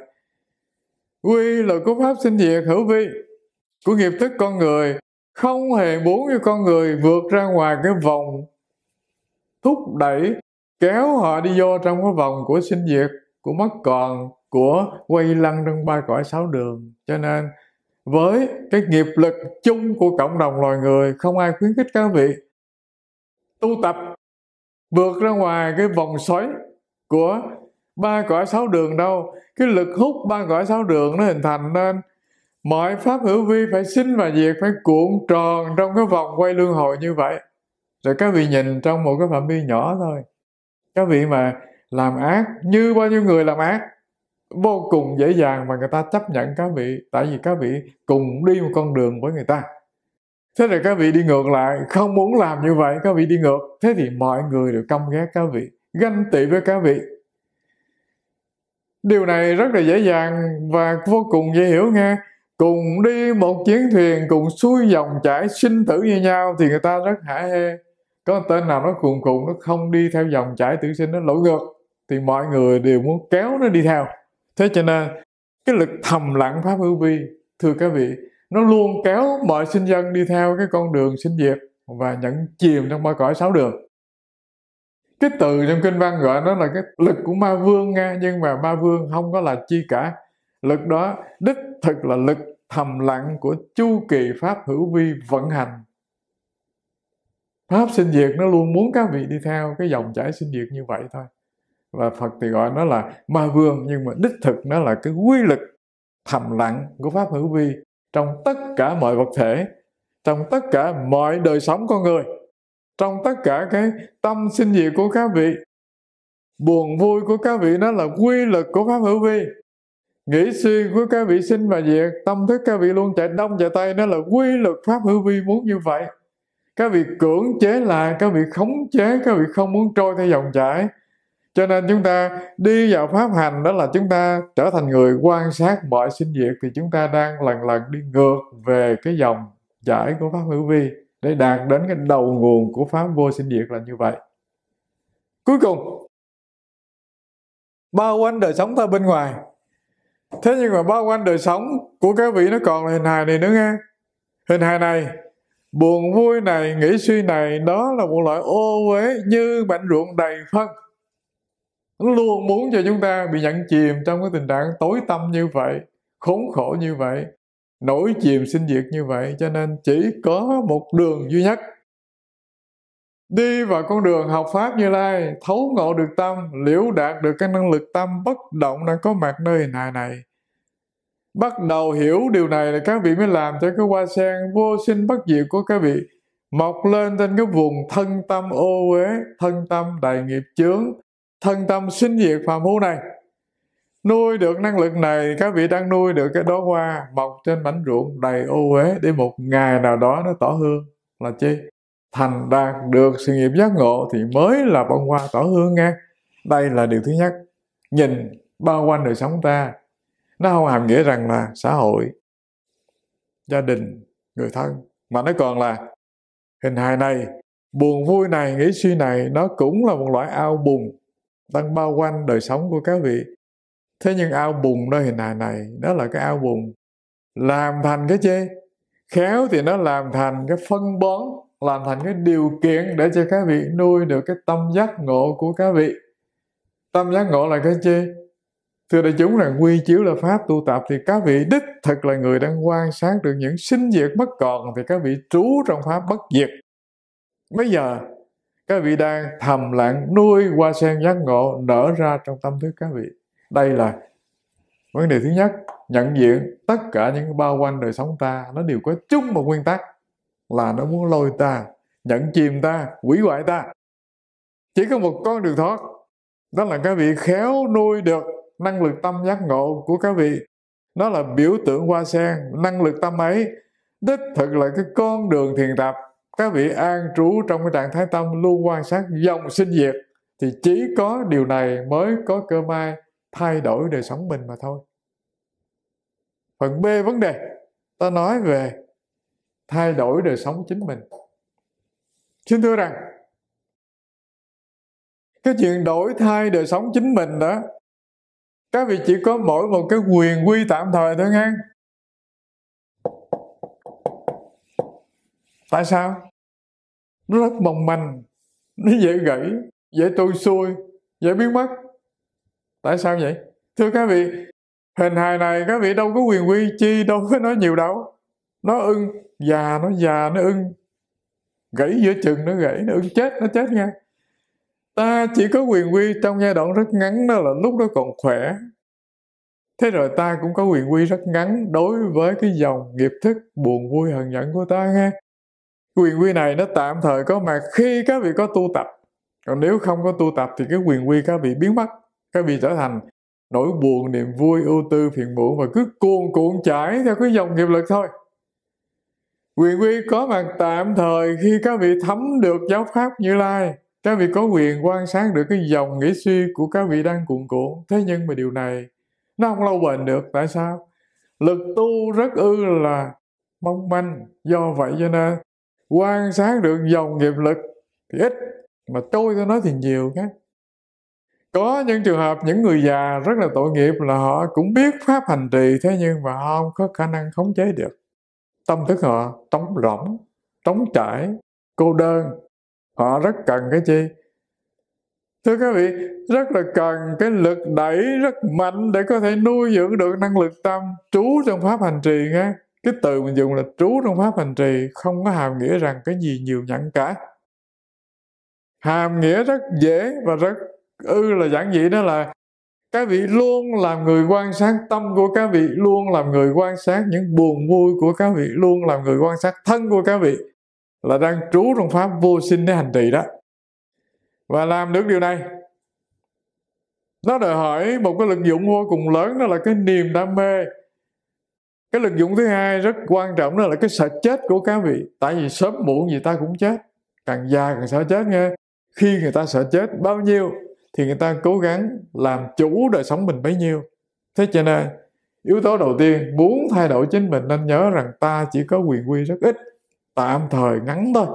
quy luật của pháp sinh diệt hữu vi của nghiệp thức con người không hề muốn cho con người vượt ra ngoài cái vòng thúc đẩy kéo họ đi vô trong cái vòng của sinh diệt của mất còn của quay lăn trong ba cõi sáu đường cho nên với cái nghiệp lực chung của cộng đồng loài người không ai khuyến khích các vị tu tập vượt ra ngoài cái vòng xoáy của ba cõi sáu đường đâu cái lực hút ba cõi sáu đường nó hình thành nên mọi pháp hữu vi phải sinh và diệt phải cuộn tròn trong cái vòng quay luân hồi như vậy rồi các vị nhìn trong một cái phạm vi nhỏ thôi các vị mà làm ác như bao nhiêu người làm ác vô cùng dễ dàng mà người ta chấp nhận các vị tại vì các vị cùng đi một con đường với người ta thế là các vị đi ngược lại không muốn làm như vậy các vị đi ngược thế thì mọi người đều căm ghét các vị ganh tị với các vị điều này rất là dễ dàng và vô cùng dễ hiểu nghe cùng đi một chuyến thuyền cùng xuôi dòng chảy sinh tử như nhau thì người ta rất hả hê có tên nào nó cùng cùng nó không đi theo dòng chảy tử sinh nó lỗi ngược thì mọi người đều muốn kéo nó đi theo thế cho nên cái lực thầm lặng pháp hữu vi thưa các vị nó luôn kéo mọi sinh dân đi theo cái con đường sinh diệt và nhận chìm trong ba cõi sáu đường cái từ trong kinh văn gọi nó là cái lực của ma vương nha nhưng mà ma vương không có là chi cả lực đó đích thực là lực thầm lặng của chu kỳ pháp hữu vi vận hành pháp sinh diệt nó luôn muốn các vị đi theo cái dòng chảy sinh diệt như vậy thôi và phật thì gọi nó là ma vương nhưng mà đích thực nó là cái quy lực thầm lặng của pháp hữu vi trong tất cả mọi vật thể trong tất cả mọi đời sống con người trong tất cả cái tâm sinh diệt của các vị buồn vui của các vị nó là quy lực của pháp hữu vi nghĩ suy của các vị sinh và diệt tâm thức các vị luôn chạy đông chạy tây nó là quy luật pháp hữu vi muốn như vậy các vị cưỡng chế là các vị khống chế các vị không muốn trôi theo dòng chảy cho nên chúng ta đi vào pháp hành đó là chúng ta trở thành người quan sát mọi sinh diệt thì chúng ta đang lần lần đi ngược về cái dòng chảy của pháp hữu vi để đạt đến cái đầu nguồn của pháp vô sinh diệt là như vậy cuối cùng bao quanh đời sống ta bên ngoài thế nhưng mà bao quanh đời sống của các vị nó còn là hình hài này nữa nghe hình hài này buồn vui này nghĩ suy này đó là một loại ô uế như mảnh ruộng đầy phân luôn muốn cho chúng ta bị nhận chìm trong cái tình trạng tối tâm như vậy khốn khổ như vậy nổi chìm sinh diệt như vậy cho nên chỉ có một đường duy nhất đi vào con đường học pháp như lai thấu ngộ được tâm liễu đạt được cái năng lực tâm bất động đang có mặt nơi này này bắt đầu hiểu điều này là các vị mới làm cho cái hoa sen vô sinh bất diệt của các vị mọc lên trên cái vùng thân tâm ô uế thân tâm đại nghiệp chướng thân tâm sinh diệt phạm phu này nuôi được năng lực này các vị đang nuôi được cái đó hoa mọc trên mảnh ruộng đầy ô uế để một ngày nào đó nó tỏ hương là chi thành đạt được sự nghiệp giác ngộ thì mới là bông hoa tỏ hương nghe đây là điều thứ nhất nhìn bao quanh đời sống ta nó không hàm nghĩa rằng là xã hội gia đình người thân mà nó còn là hình hài này buồn vui này nghĩ suy này nó cũng là một loại ao bùn đang bao quanh đời sống của các vị thế nhưng ao bùn nơi hình hài này đó là cái ao bùn làm thành cái chê khéo thì nó làm thành cái phân bón làm thành cái điều kiện để cho các vị nuôi được cái tâm giác ngộ của các vị tâm giác ngộ là cái chê thưa đại chúng rằng quy chiếu là pháp tu tập thì các vị đích thực là người đang quan sát được những sinh diệt bất còn thì các vị trú trong pháp bất diệt bây giờ các vị đang thầm lặng nuôi hoa sen giác ngộ nở ra trong tâm thức các vị đây là vấn đề thứ nhất nhận diện tất cả những bao quanh đời sống ta nó đều có chung một nguyên tắc là nó muốn lôi ta nhận chìm ta quỷ hoại ta chỉ có một con đường thoát đó là các vị khéo nuôi được năng lực tâm giác ngộ của các vị nó là biểu tượng hoa sen năng lực tâm ấy đích thực là cái con đường thiền tập các vị an trú trong cái trạng thái tâm luôn quan sát dòng sinh diệt thì chỉ có điều này mới có cơ may thay đổi đời sống mình mà thôi phần b vấn đề ta nói về thay đổi đời sống chính mình xin thưa rằng cái chuyện đổi thay đời sống chính mình đó các vị chỉ có mỗi một cái quyền quy tạm thời thôi nghe tại sao nó rất mong manh nó dễ gãy dễ tôi xuôi dễ biến mất tại sao vậy thưa các vị hình hài này các vị đâu có quyền quy chi đâu có nói nhiều đâu nó ưng già nó già nó ưng gãy giữa chừng nó gãy nó ưng chết nó chết nha ta chỉ có quyền quy trong giai đoạn rất ngắn đó là lúc đó còn khỏe thế rồi ta cũng có quyền quy rất ngắn đối với cái dòng nghiệp thức buồn vui hận nhẫn của ta nghe quyền quy này nó tạm thời có mà khi các vị có tu tập còn nếu không có tu tập thì cái quyền quy các vị biến mất các vị trở thành nỗi buồn niềm vui ưu tư phiền muộn và cứ cuồn cuộn chảy theo cái dòng nghiệp lực thôi quyền quy có mặt tạm thời khi các vị thấm được giáo pháp như lai các vị có quyền quan sát được cái dòng nghĩ suy của các vị đang cuộn cuộn thế nhưng mà điều này nó không lâu bền được tại sao lực tu rất ư là mong manh do vậy cho nên quan sát được dòng nghiệp lực thì ít mà tôi tôi nói thì nhiều khác có những trường hợp những người già rất là tội nghiệp là họ cũng biết pháp hành trì thế nhưng mà không có khả năng khống chế được tâm thức họ trống rỗng trống trải cô đơn họ rất cần cái chi thưa các vị rất là cần cái lực đẩy rất mạnh để có thể nuôi dưỡng được năng lực tâm trú trong pháp hành trì nghe cái từ mình dùng là trú trong pháp hành trì không có hàm nghĩa rằng cái gì nhiều nhẫn cả hàm nghĩa rất dễ và rất ư là giản dị đó là các vị luôn làm người quan sát tâm của các vị luôn làm người quan sát những buồn vui của các vị luôn làm người quan sát thân của các vị là đang trú trong pháp vô sinh để hành trì đó và làm được điều này nó đòi hỏi một cái lực dụng vô cùng lớn đó là cái niềm đam mê cái lực dụng thứ hai rất quan trọng đó là cái sợ chết của cá vị tại vì sớm muộn gì ta cũng chết càng già càng sợ chết nghe khi người ta sợ chết bao nhiêu thì người ta cố gắng làm chủ đời sống mình bấy nhiêu thế cho nên yếu tố đầu tiên muốn thay đổi chính mình nên nhớ rằng ta chỉ có quyền quy rất ít tạm thời ngắn thôi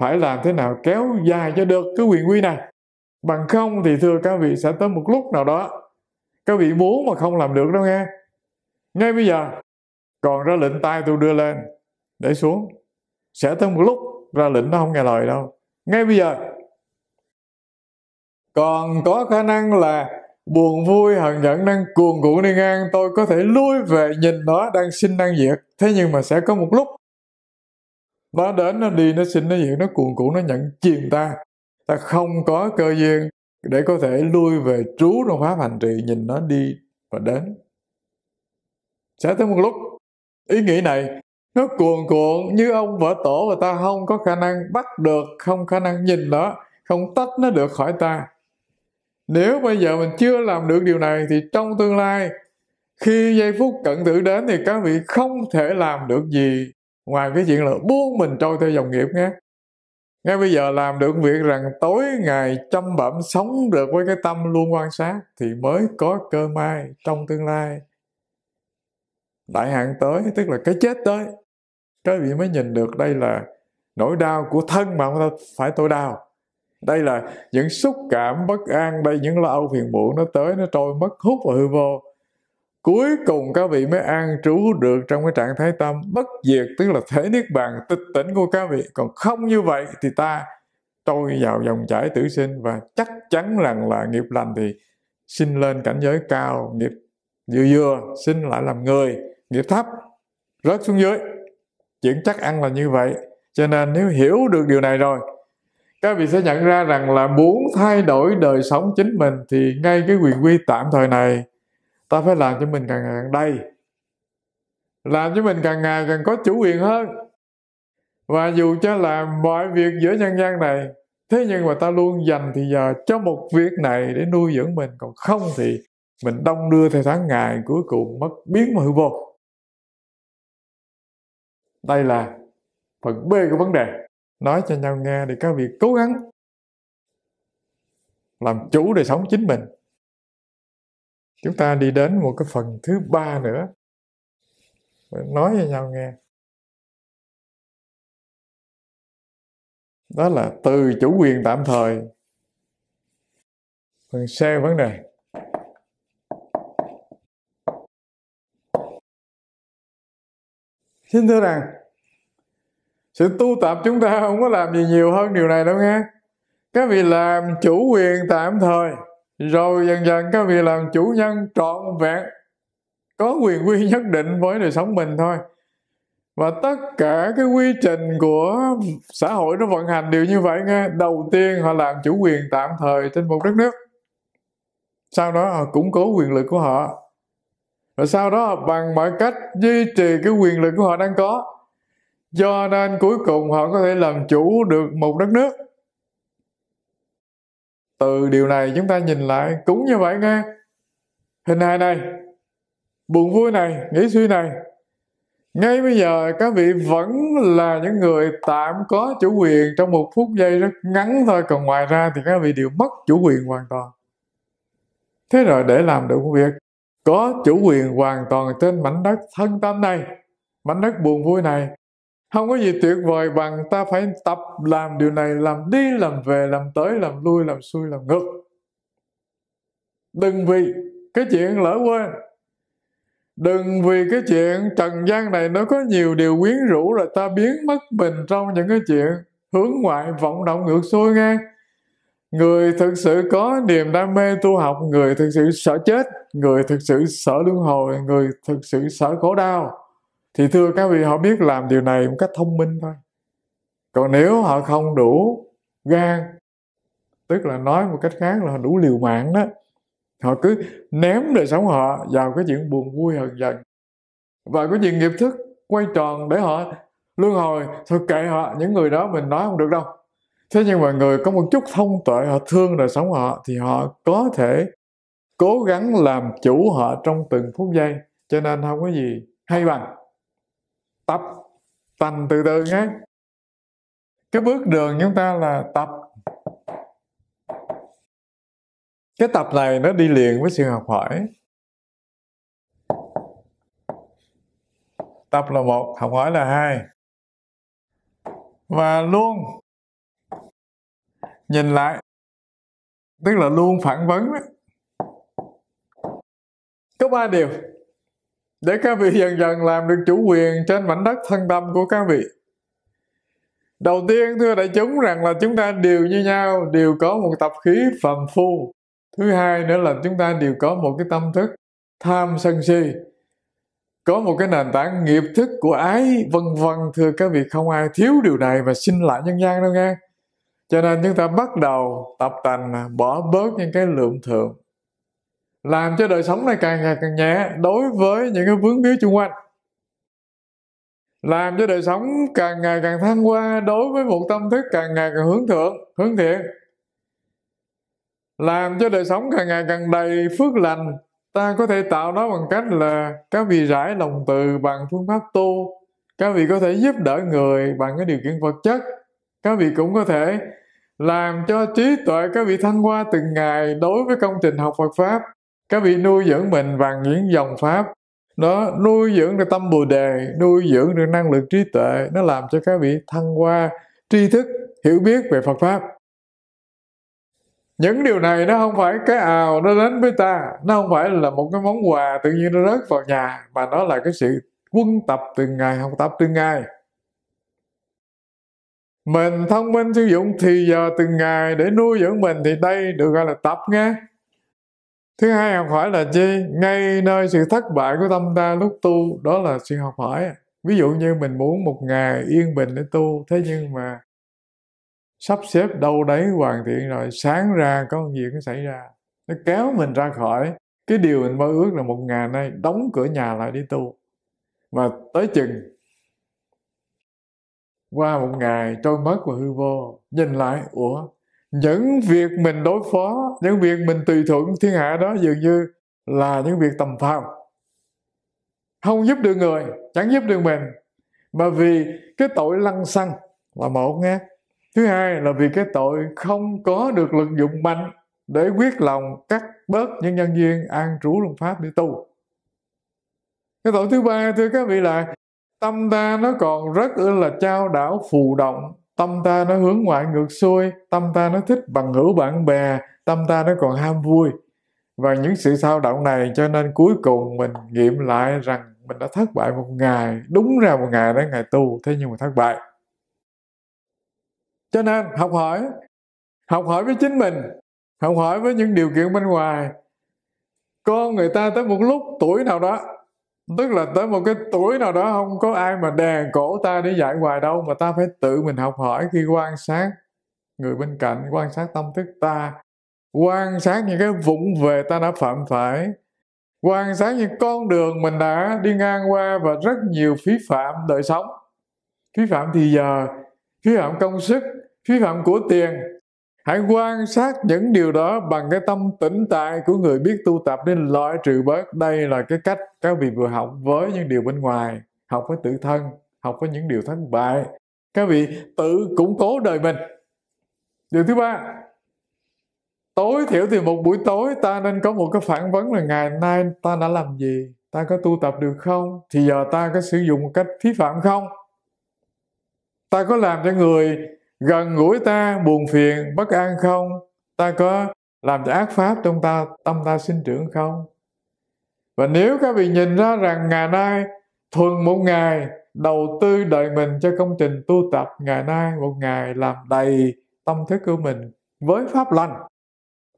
phải làm thế nào kéo dài cho được cái quyền quy này bằng không thì thưa các vị sẽ tới một lúc nào đó các vị muốn mà không làm được đâu nghe ngay bây giờ còn ra lệnh tay tôi đưa lên để xuống sẽ tới một lúc ra lệnh nó không nghe lời đâu ngay bây giờ còn có khả năng là buồn vui hận giận đang cuồn cuộn đi ngang tôi có thể lui về nhìn nó đang sinh đang diệt thế nhưng mà sẽ có một lúc nó đến nó đi nó sinh nó diệt nó cuồn cuộn nó nhận chìm ta ta không có cơ duyên để có thể lui về trú trong pháp hành trì nhìn nó đi và đến sẽ tới một lúc ý nghĩ này nó cuồn cuộn như ông vợ tổ và ta không có khả năng bắt được không khả năng nhìn nó không tách nó được khỏi ta nếu bây giờ mình chưa làm được điều này thì trong tương lai khi giây phút cận tử đến thì các vị không thể làm được gì ngoài cái chuyện là buông mình trôi theo dòng nghiệp nhé nghe bây giờ làm được việc rằng tối ngày chăm bẩm sống được với cái tâm luôn quan sát thì mới có cơ may trong tương lai đại hạn tới tức là cái chết tới cái vị mới nhìn được đây là nỗi đau của thân mà ta phải tội đau đây là những xúc cảm bất an đây những lo âu phiền muộn nó tới nó trôi mất hút và hư vô cuối cùng các vị mới an trú được trong cái trạng thái tâm bất diệt tức là thế niết bàn tịch tỉnh của các vị còn không như vậy thì ta trôi vào dòng chảy tử sinh và chắc chắn rằng là nghiệp lành thì sinh lên cảnh giới cao nghiệp vừa vừa sinh lại làm người nghiệp thấp rớt xuống dưới chuyện chắc ăn là như vậy cho nên nếu hiểu được điều này rồi các vị sẽ nhận ra rằng là muốn thay đổi đời sống chính mình thì ngay cái quyền quy tạm thời này ta phải làm cho mình càng ngày càng đầy làm cho mình càng ngày càng có chủ quyền hơn và dù cho làm mọi việc giữa nhân gian này thế nhưng mà ta luôn dành thì giờ cho một việc này để nuôi dưỡng mình còn không thì mình đông đưa theo tháng ngày cuối cùng mất biến mà hư vô đây là phần b của vấn đề nói cho nhau nghe để các vị cố gắng làm chủ đời sống chính mình chúng ta đi đến một cái phần thứ ba nữa nói cho nhau nghe đó là từ chủ quyền tạm thời phần c vấn đề xin thưa rằng sự tu tập chúng ta không có làm gì nhiều hơn điều này đâu nghe các vị làm chủ quyền tạm thời rồi dần dần các vị làm chủ nhân trọn vẹn có quyền quy nhất định với đời sống mình thôi và tất cả cái quy trình của xã hội nó vận hành đều như vậy nghe đầu tiên họ làm chủ quyền tạm thời trên một đất nước sau đó họ củng cố quyền lực của họ rồi sau đó họ bằng mọi cách duy trì cái quyền lực của họ đang có do nên cuối cùng họ có thể làm chủ được một đất nước từ điều này chúng ta nhìn lại cũng như vậy nghe hình hài này buồn vui này nghĩ suy này ngay bây giờ các vị vẫn là những người tạm có chủ quyền trong một phút giây rất ngắn thôi còn ngoài ra thì các vị đều mất chủ quyền hoàn toàn thế rồi để làm được việc có chủ quyền hoàn toàn trên mảnh đất thân tâm này mảnh đất buồn vui này không có gì tuyệt vời bằng ta phải tập làm điều này làm đi làm về làm tới làm lui làm xuôi làm ngược đừng vì cái chuyện lỡ quên đừng vì cái chuyện trần gian này nó có nhiều điều quyến rũ là ta biến mất mình trong những cái chuyện hướng ngoại vọng động ngược xuôi nghe người thực sự có niềm đam mê tu học người thực sự sợ chết người thực sự sợ luân hồi người thực sự sợ khổ đau thì thưa các vị họ biết làm điều này một cách thông minh thôi còn nếu họ không đủ gan tức là nói một cách khác là đủ liều mạng đó họ cứ ném đời sống họ vào cái chuyện buồn vui hờn dần và cái chuyện nghiệp thức quay tròn để họ luân hồi thôi kệ họ những người đó mình nói không được đâu thế nhưng mà người có một chút thông tuệ họ thương đời sống họ thì họ có thể cố gắng làm chủ họ trong từng phút giây cho nên không có gì hay bằng tập tành từ từ nhé cái bước đường chúng ta là tập cái tập này nó đi liền với sự học hỏi tập là một học hỏi là hai và luôn nhìn lại tức là luôn phản vấn đó. có ba điều để các vị dần dần làm được chủ quyền trên mảnh đất thân tâm của các vị đầu tiên thưa đại chúng rằng là chúng ta đều như nhau đều có một tập khí phàm phu thứ hai nữa là chúng ta đều có một cái tâm thức tham sân si có một cái nền tảng nghiệp thức của ái vân vân thưa các vị không ai thiếu điều này và xin lại nhân gian đâu nghe cho nên chúng ta bắt đầu tập tành bỏ bớt những cái lượng thượng làm cho đời sống này càng ngày càng nhẹ đối với những cái vướng víu chung quanh làm cho đời sống càng ngày càng thăng hoa đối với một tâm thức càng ngày càng hướng thượng hướng thiện làm cho đời sống càng ngày càng đầy phước lành ta có thể tạo nó bằng cách là các vị rải lòng từ bằng phương pháp tu các vị có thể giúp đỡ người bằng cái điều kiện vật chất các vị cũng có thể làm cho trí tuệ các vị thăng hoa từng ngày đối với công trình học Phật pháp các vị nuôi dưỡng mình bằng những dòng pháp đó nuôi dưỡng được tâm bồ đề nuôi dưỡng được năng lực trí tuệ nó làm cho các vị thăng qua tri thức hiểu biết về phật pháp những điều này nó không phải cái ào nó đến với ta nó không phải là một cái món quà tự nhiên nó rớt vào nhà mà nó là cái sự quân tập từng ngày học tập từng ngày mình thông minh sử dụng thì giờ từng ngày để nuôi dưỡng mình thì đây được gọi là tập nghe thứ hai học hỏi là chi ngay nơi sự thất bại của tâm ta lúc tu đó là sự học hỏi ví dụ như mình muốn một ngày yên bình để tu thế nhưng mà sắp xếp đâu đấy hoàn thiện rồi sáng ra có gì nó xảy ra nó kéo mình ra khỏi cái điều mình mơ ước là một ngày nay đóng cửa nhà lại đi tu và tới chừng qua một ngày trôi mất và hư vô nhìn lại ủa những việc mình đối phó những việc mình tùy thuận thiên hạ đó dường như là những việc tầm phàm không giúp được người chẳng giúp được mình mà vì cái tội lăng xăng là một nghe thứ hai là vì cái tội không có được lực dụng mạnh để quyết lòng cắt bớt những nhân viên an trú luân pháp đi tu cái tội thứ ba thưa các vị là tâm ta nó còn rất là trao đảo phù động tâm ta nó hướng ngoại ngược xuôi tâm ta nó thích bằng hữu bạn bè tâm ta nó còn ham vui và những sự sao động này cho nên cuối cùng mình nghiệm lại rằng mình đã thất bại một ngày đúng ra một ngày đó ngày tu thế nhưng mà thất bại cho nên học hỏi học hỏi với chính mình học hỏi với những điều kiện bên ngoài con người ta tới một lúc tuổi nào đó tức là tới một cái tuổi nào đó không có ai mà đè cổ ta để dạy hoài đâu mà ta phải tự mình học hỏi khi quan sát người bên cạnh quan sát tâm thức ta quan sát những cái vụng về ta đã phạm phải quan sát những con đường mình đã đi ngang qua và rất nhiều phí phạm đời sống phí phạm thì giờ phí phạm công sức phí phạm của tiền Hãy quan sát những điều đó bằng cái tâm tỉnh tại của người biết tu tập để loại trừ bớt. Đây là cái cách các vị vừa học với những điều bên ngoài, học với tự thân, học với những điều thất bại. Các vị tự củng cố đời mình. Điều thứ ba, tối thiểu thì một buổi tối ta nên có một cái phản vấn là ngày nay ta đã làm gì? Ta có tu tập được không? Thì giờ ta có sử dụng một cách phí phạm không? Ta có làm cho người gần gũi ta buồn phiền bất an không ta có làm cho ác pháp trong ta tâm ta sinh trưởng không và nếu các vị nhìn ra rằng ngày nay thuần một ngày đầu tư đời mình cho công trình tu tập ngày nay một ngày làm đầy tâm thức của mình với pháp lành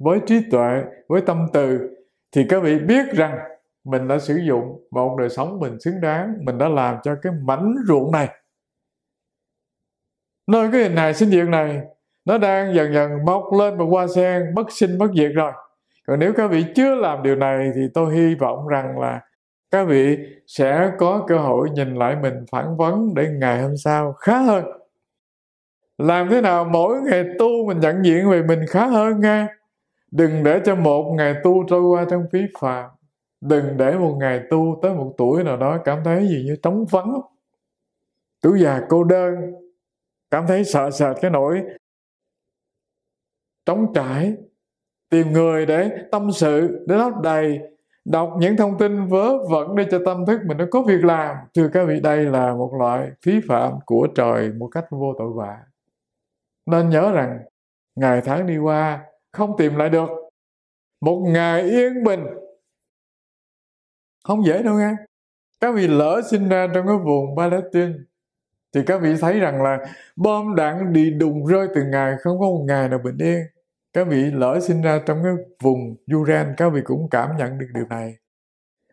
với trí tuệ với tâm từ thì các vị biết rằng mình đã sử dụng một đời sống mình xứng đáng mình đã làm cho cái mảnh ruộng này Nơi cái hình hài sinh diệt này, nó đang dần dần mọc lên và qua sen, bất sinh bất diệt rồi. Còn nếu các vị chưa làm điều này thì tôi hy vọng rằng là các vị sẽ có cơ hội nhìn lại mình phản vấn để ngày hôm sau khá hơn. Làm thế nào mỗi ngày tu mình nhận diện về mình khá hơn nghe. Đừng để cho một ngày tu trôi qua trong phí phạm Đừng để một ngày tu tới một tuổi nào đó cảm thấy gì như trống vắng. Tuổi già cô đơn, cảm thấy sợ sệt cái nỗi trống trải tìm người để tâm sự để lấp đầy đọc những thông tin vớ vẩn để cho tâm thức mình nó có việc làm thưa các vị đây là một loại phí phạm của trời một cách vô tội vạ nên nhớ rằng ngày tháng đi qua không tìm lại được một ngày yên bình không dễ đâu nghe các vị lỡ sinh ra trong cái vùng Palestine thì các vị thấy rằng là bom đạn đi đùng rơi từng ngày không có một ngày nào bình yên các vị lỡ sinh ra trong cái vùng Uran các vị cũng cảm nhận được điều này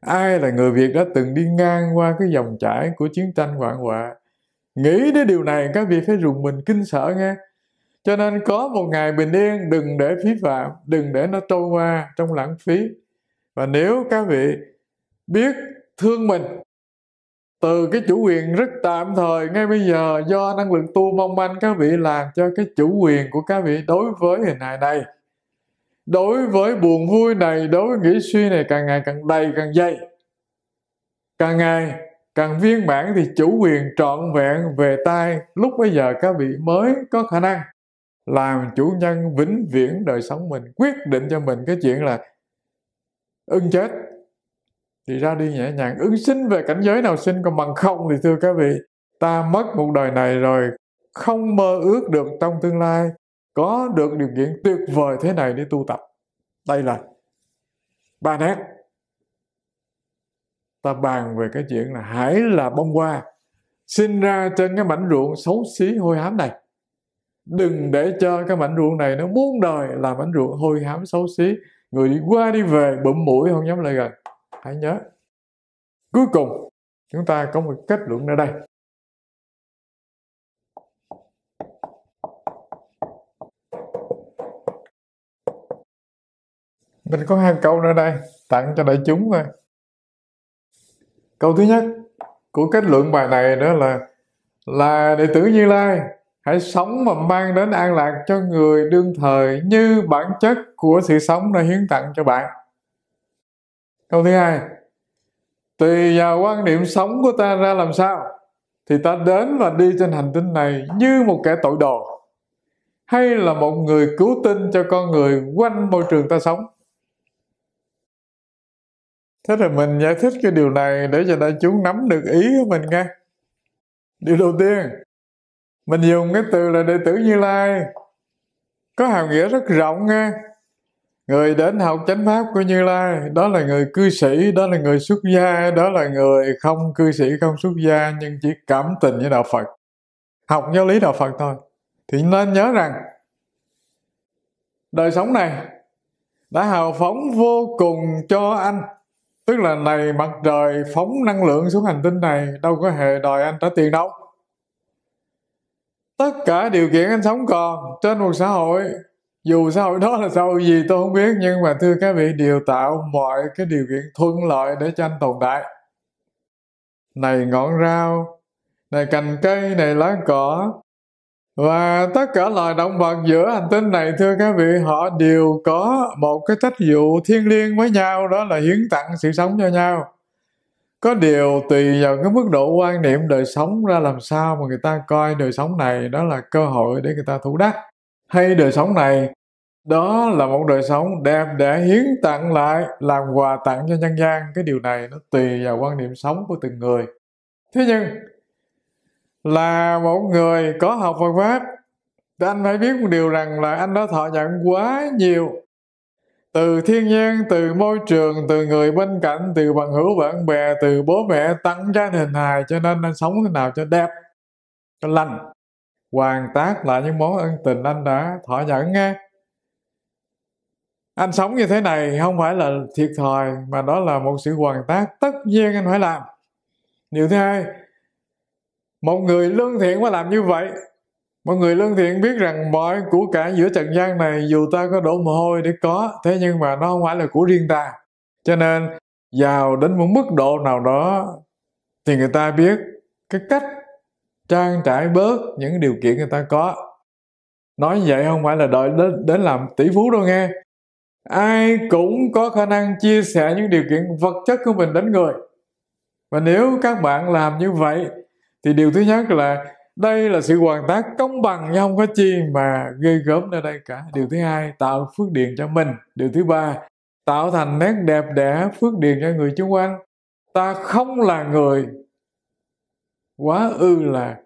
ai là người Việt đã từng đi ngang qua cái dòng chảy của chiến tranh hoạn họa nghĩ đến điều này các vị phải rùng mình kinh sợ nghe cho nên có một ngày bình yên đừng để phí phạm đừng để nó trôi qua trong lãng phí và nếu các vị biết thương mình từ cái chủ quyền rất tạm thời ngay bây giờ do năng lượng tu mong manh các vị làm cho cái chủ quyền của các vị đối với hình hài này đối với buồn vui này đối với nghĩ suy này càng ngày càng đầy càng dày càng ngày càng viên mãn thì chủ quyền trọn vẹn về tay lúc bây giờ các vị mới có khả năng làm chủ nhân vĩnh viễn đời sống mình quyết định cho mình cái chuyện là ưng chết thì ra đi nhẹ nhàng ứng sinh về cảnh giới nào sinh còn bằng không thì thưa các vị ta mất một đời này rồi không mơ ước được trong tương lai có được điều kiện tuyệt vời thế này để tu tập đây là ba nét ta bàn về cái chuyện là hãy là bông hoa sinh ra trên cái mảnh ruộng xấu xí hôi hám này đừng để cho cái mảnh ruộng này nó muốn đời là mảnh ruộng hôi hám xấu xí người đi qua đi về bụm mũi không dám lại gần hãy nhớ cuối cùng chúng ta có một kết luận ở đây mình có hai câu nữa đây tặng cho đại chúng thôi câu thứ nhất của kết luận bài này đó là là đệ tử như lai hãy sống mà mang đến an lạc cho người đương thời như bản chất của sự sống đã hiến tặng cho bạn câu thứ hai tùy vào quan niệm sống của ta ra làm sao thì ta đến và đi trên hành tinh này như một kẻ tội đồ hay là một người cứu tinh cho con người quanh môi trường ta sống thế rồi mình giải thích cái điều này để cho đại chúng nắm được ý của mình nghe điều đầu tiên mình dùng cái từ là đệ tử như lai có hàm nghĩa rất rộng nghe người đến học chánh pháp của như lai đó là người cư sĩ đó là người xuất gia đó là người không cư sĩ không xuất gia nhưng chỉ cảm tình với đạo phật học giáo lý đạo phật thôi thì nên nhớ rằng đời sống này đã hào phóng vô cùng cho anh tức là này mặt trời phóng năng lượng xuống hành tinh này đâu có hề đòi anh trả tiền đâu tất cả điều kiện anh sống còn trên một xã hội dù xã hội đó là xã gì tôi không biết nhưng mà thưa các vị điều tạo mọi cái điều kiện thuận lợi để cho anh tồn tại này ngọn rau này cành cây này lá cỏ và tất cả loài động vật giữa hành tinh này thưa các vị họ đều có một cái trách vụ thiêng liêng với nhau đó là hiến tặng sự sống cho nhau có điều tùy vào cái mức độ quan niệm đời sống ra làm sao mà người ta coi đời sống này đó là cơ hội để người ta thủ đắc hay đời sống này đó là một đời sống đẹp để hiến tặng lại làm quà tặng cho nhân gian cái điều này nó tùy vào quan niệm sống của từng người thế nhưng là một người có học Phật pháp thì anh phải biết một điều rằng là anh đã thọ nhận quá nhiều từ thiên nhiên từ môi trường từ người bên cạnh từ bằng hữu bạn bè từ bố mẹ tặng gia đình hài cho nên anh sống thế nào cho đẹp cho lành hoàn tác lại những món ân tình anh đã thọ nhận nghe anh sống như thế này không phải là thiệt thòi mà đó là một sự hoàn tác tất nhiên anh phải làm điều thứ hai một người lương thiện mà làm như vậy một người lương thiện biết rằng mọi của cải giữa trần gian này dù ta có đổ mồ hôi để có thế nhưng mà nó không phải là của riêng ta cho nên giàu đến một mức độ nào đó thì người ta biết cái cách trang trải bớt những điều kiện người ta có nói vậy không phải là đợi đến, đến làm tỷ phú đâu nghe ai cũng có khả năng chia sẻ những điều kiện vật chất của mình đến người và nếu các bạn làm như vậy thì điều thứ nhất là đây là sự hoàn tác công bằng chứ không có chi mà gây gớm ở đây cả điều thứ hai tạo phước điền cho mình điều thứ ba tạo thành nét đẹp đẽ phước điền cho người xung quanh ta không là người quá ư là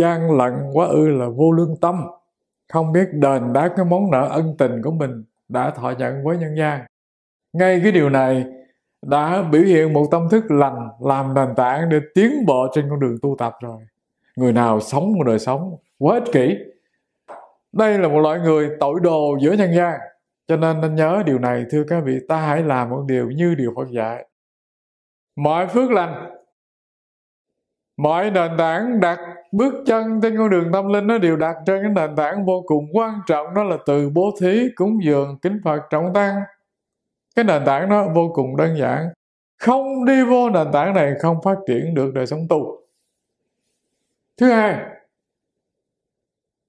gian lận quá ư là vô lương tâm không biết đền đáp cái món nợ ân tình của mình đã thọ nhận với nhân gian ngay cái điều này đã biểu hiện một tâm thức lành làm nền tảng để tiến bộ trên con đường tu tập rồi người nào sống một đời sống quá ích kỷ đây là một loại người tội đồ giữa nhân gian cho nên nên nhớ điều này thưa các vị ta hãy làm một điều như điều phật dạy mọi phước lành mọi nền tảng đặt bước chân trên con đường tâm linh nó đều đặt trên cái nền tảng vô cùng quan trọng đó là từ bố thí cúng dường kính phật trọng tăng cái nền tảng nó vô cùng đơn giản không đi vô nền tảng này không phát triển được đời sống tu thứ hai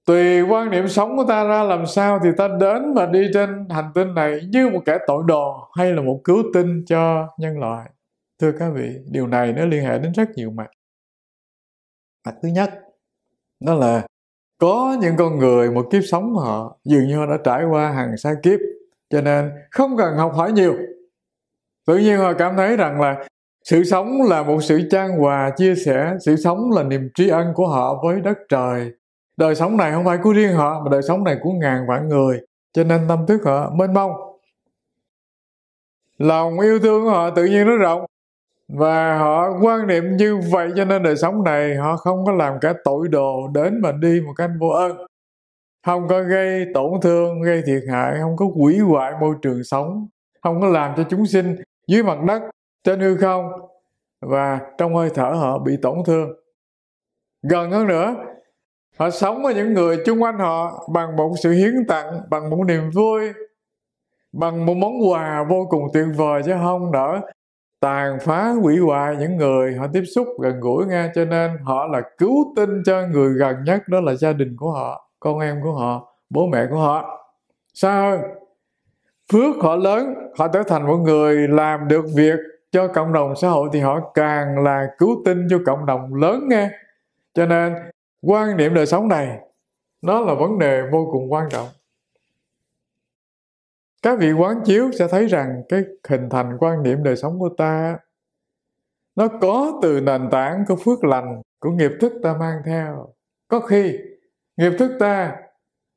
tùy quan niệm sống của ta ra làm sao thì ta đến và đi trên hành tinh này như một kẻ tội đồ hay là một cứu tinh cho nhân loại thưa các vị điều này nó liên hệ đến rất nhiều mặt mặt thứ nhất đó là có những con người một kiếp sống họ dường như họ đã trải qua hàng xa kiếp cho nên không cần học hỏi nhiều tự nhiên họ cảm thấy rằng là sự sống là một sự trang hòa chia sẻ sự sống là niềm tri ân của họ với đất trời đời sống này không phải của riêng họ mà đời sống này của ngàn vạn người cho nên tâm thức họ mênh mông lòng yêu thương của họ tự nhiên nó rộng và họ quan niệm như vậy cho nên đời sống này họ không có làm cả tội đồ đến mà đi một cách vô ơn không có gây tổn thương gây thiệt hại không có hủy hoại môi trường sống không có làm cho chúng sinh dưới mặt đất trên hư không và trong hơi thở họ bị tổn thương gần hơn nữa họ sống với những người chung quanh họ bằng một sự hiến tặng bằng một niềm vui bằng một món quà vô cùng tuyệt vời chứ không đỡ tàn phá quỷ hoại những người họ tiếp xúc gần gũi nghe cho nên họ là cứu tinh cho người gần nhất đó là gia đình của họ con em của họ bố mẹ của họ xa hơn phước họ lớn họ trở thành một người làm được việc cho cộng đồng xã hội thì họ càng là cứu tinh cho cộng đồng lớn nghe cho nên quan niệm đời sống này nó là vấn đề vô cùng quan trọng các vị quán chiếu sẽ thấy rằng cái hình thành quan niệm đời sống của ta nó có từ nền tảng của phước lành của nghiệp thức ta mang theo có khi nghiệp thức ta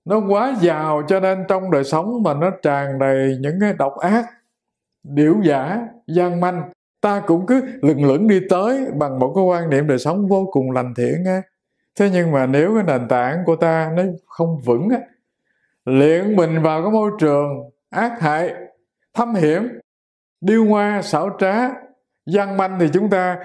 nó quá giàu cho nên trong đời sống mà nó tràn đầy những cái độc ác điểu giả gian manh ta cũng cứ lừng lững đi tới bằng một cái quan niệm đời sống vô cùng lành thiện á thế nhưng mà nếu cái nền tảng của ta nó không vững á luyện mình vào cái môi trường ác hại thâm hiểm điêu hoa xảo trá gian manh thì chúng ta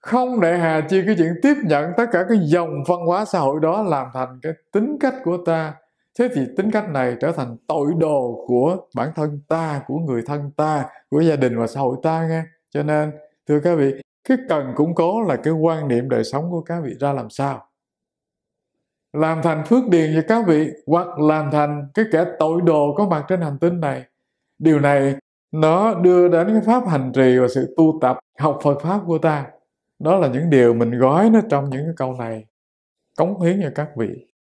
không để hà chi cái chuyện tiếp nhận tất cả cái dòng văn hóa xã hội đó làm thành cái tính cách của ta thế thì tính cách này trở thành tội đồ của bản thân ta của người thân ta của gia đình và xã hội ta nghe cho nên thưa các vị cái cần củng cố là cái quan niệm đời sống của các vị ra làm sao làm thành phước điền cho các vị hoặc làm thành cái kẻ tội đồ có mặt trên hành tinh này điều này nó đưa đến cái pháp hành trì và sự tu tập học phật pháp của ta đó là những điều mình gói nó trong những cái câu này cống hiến cho các vị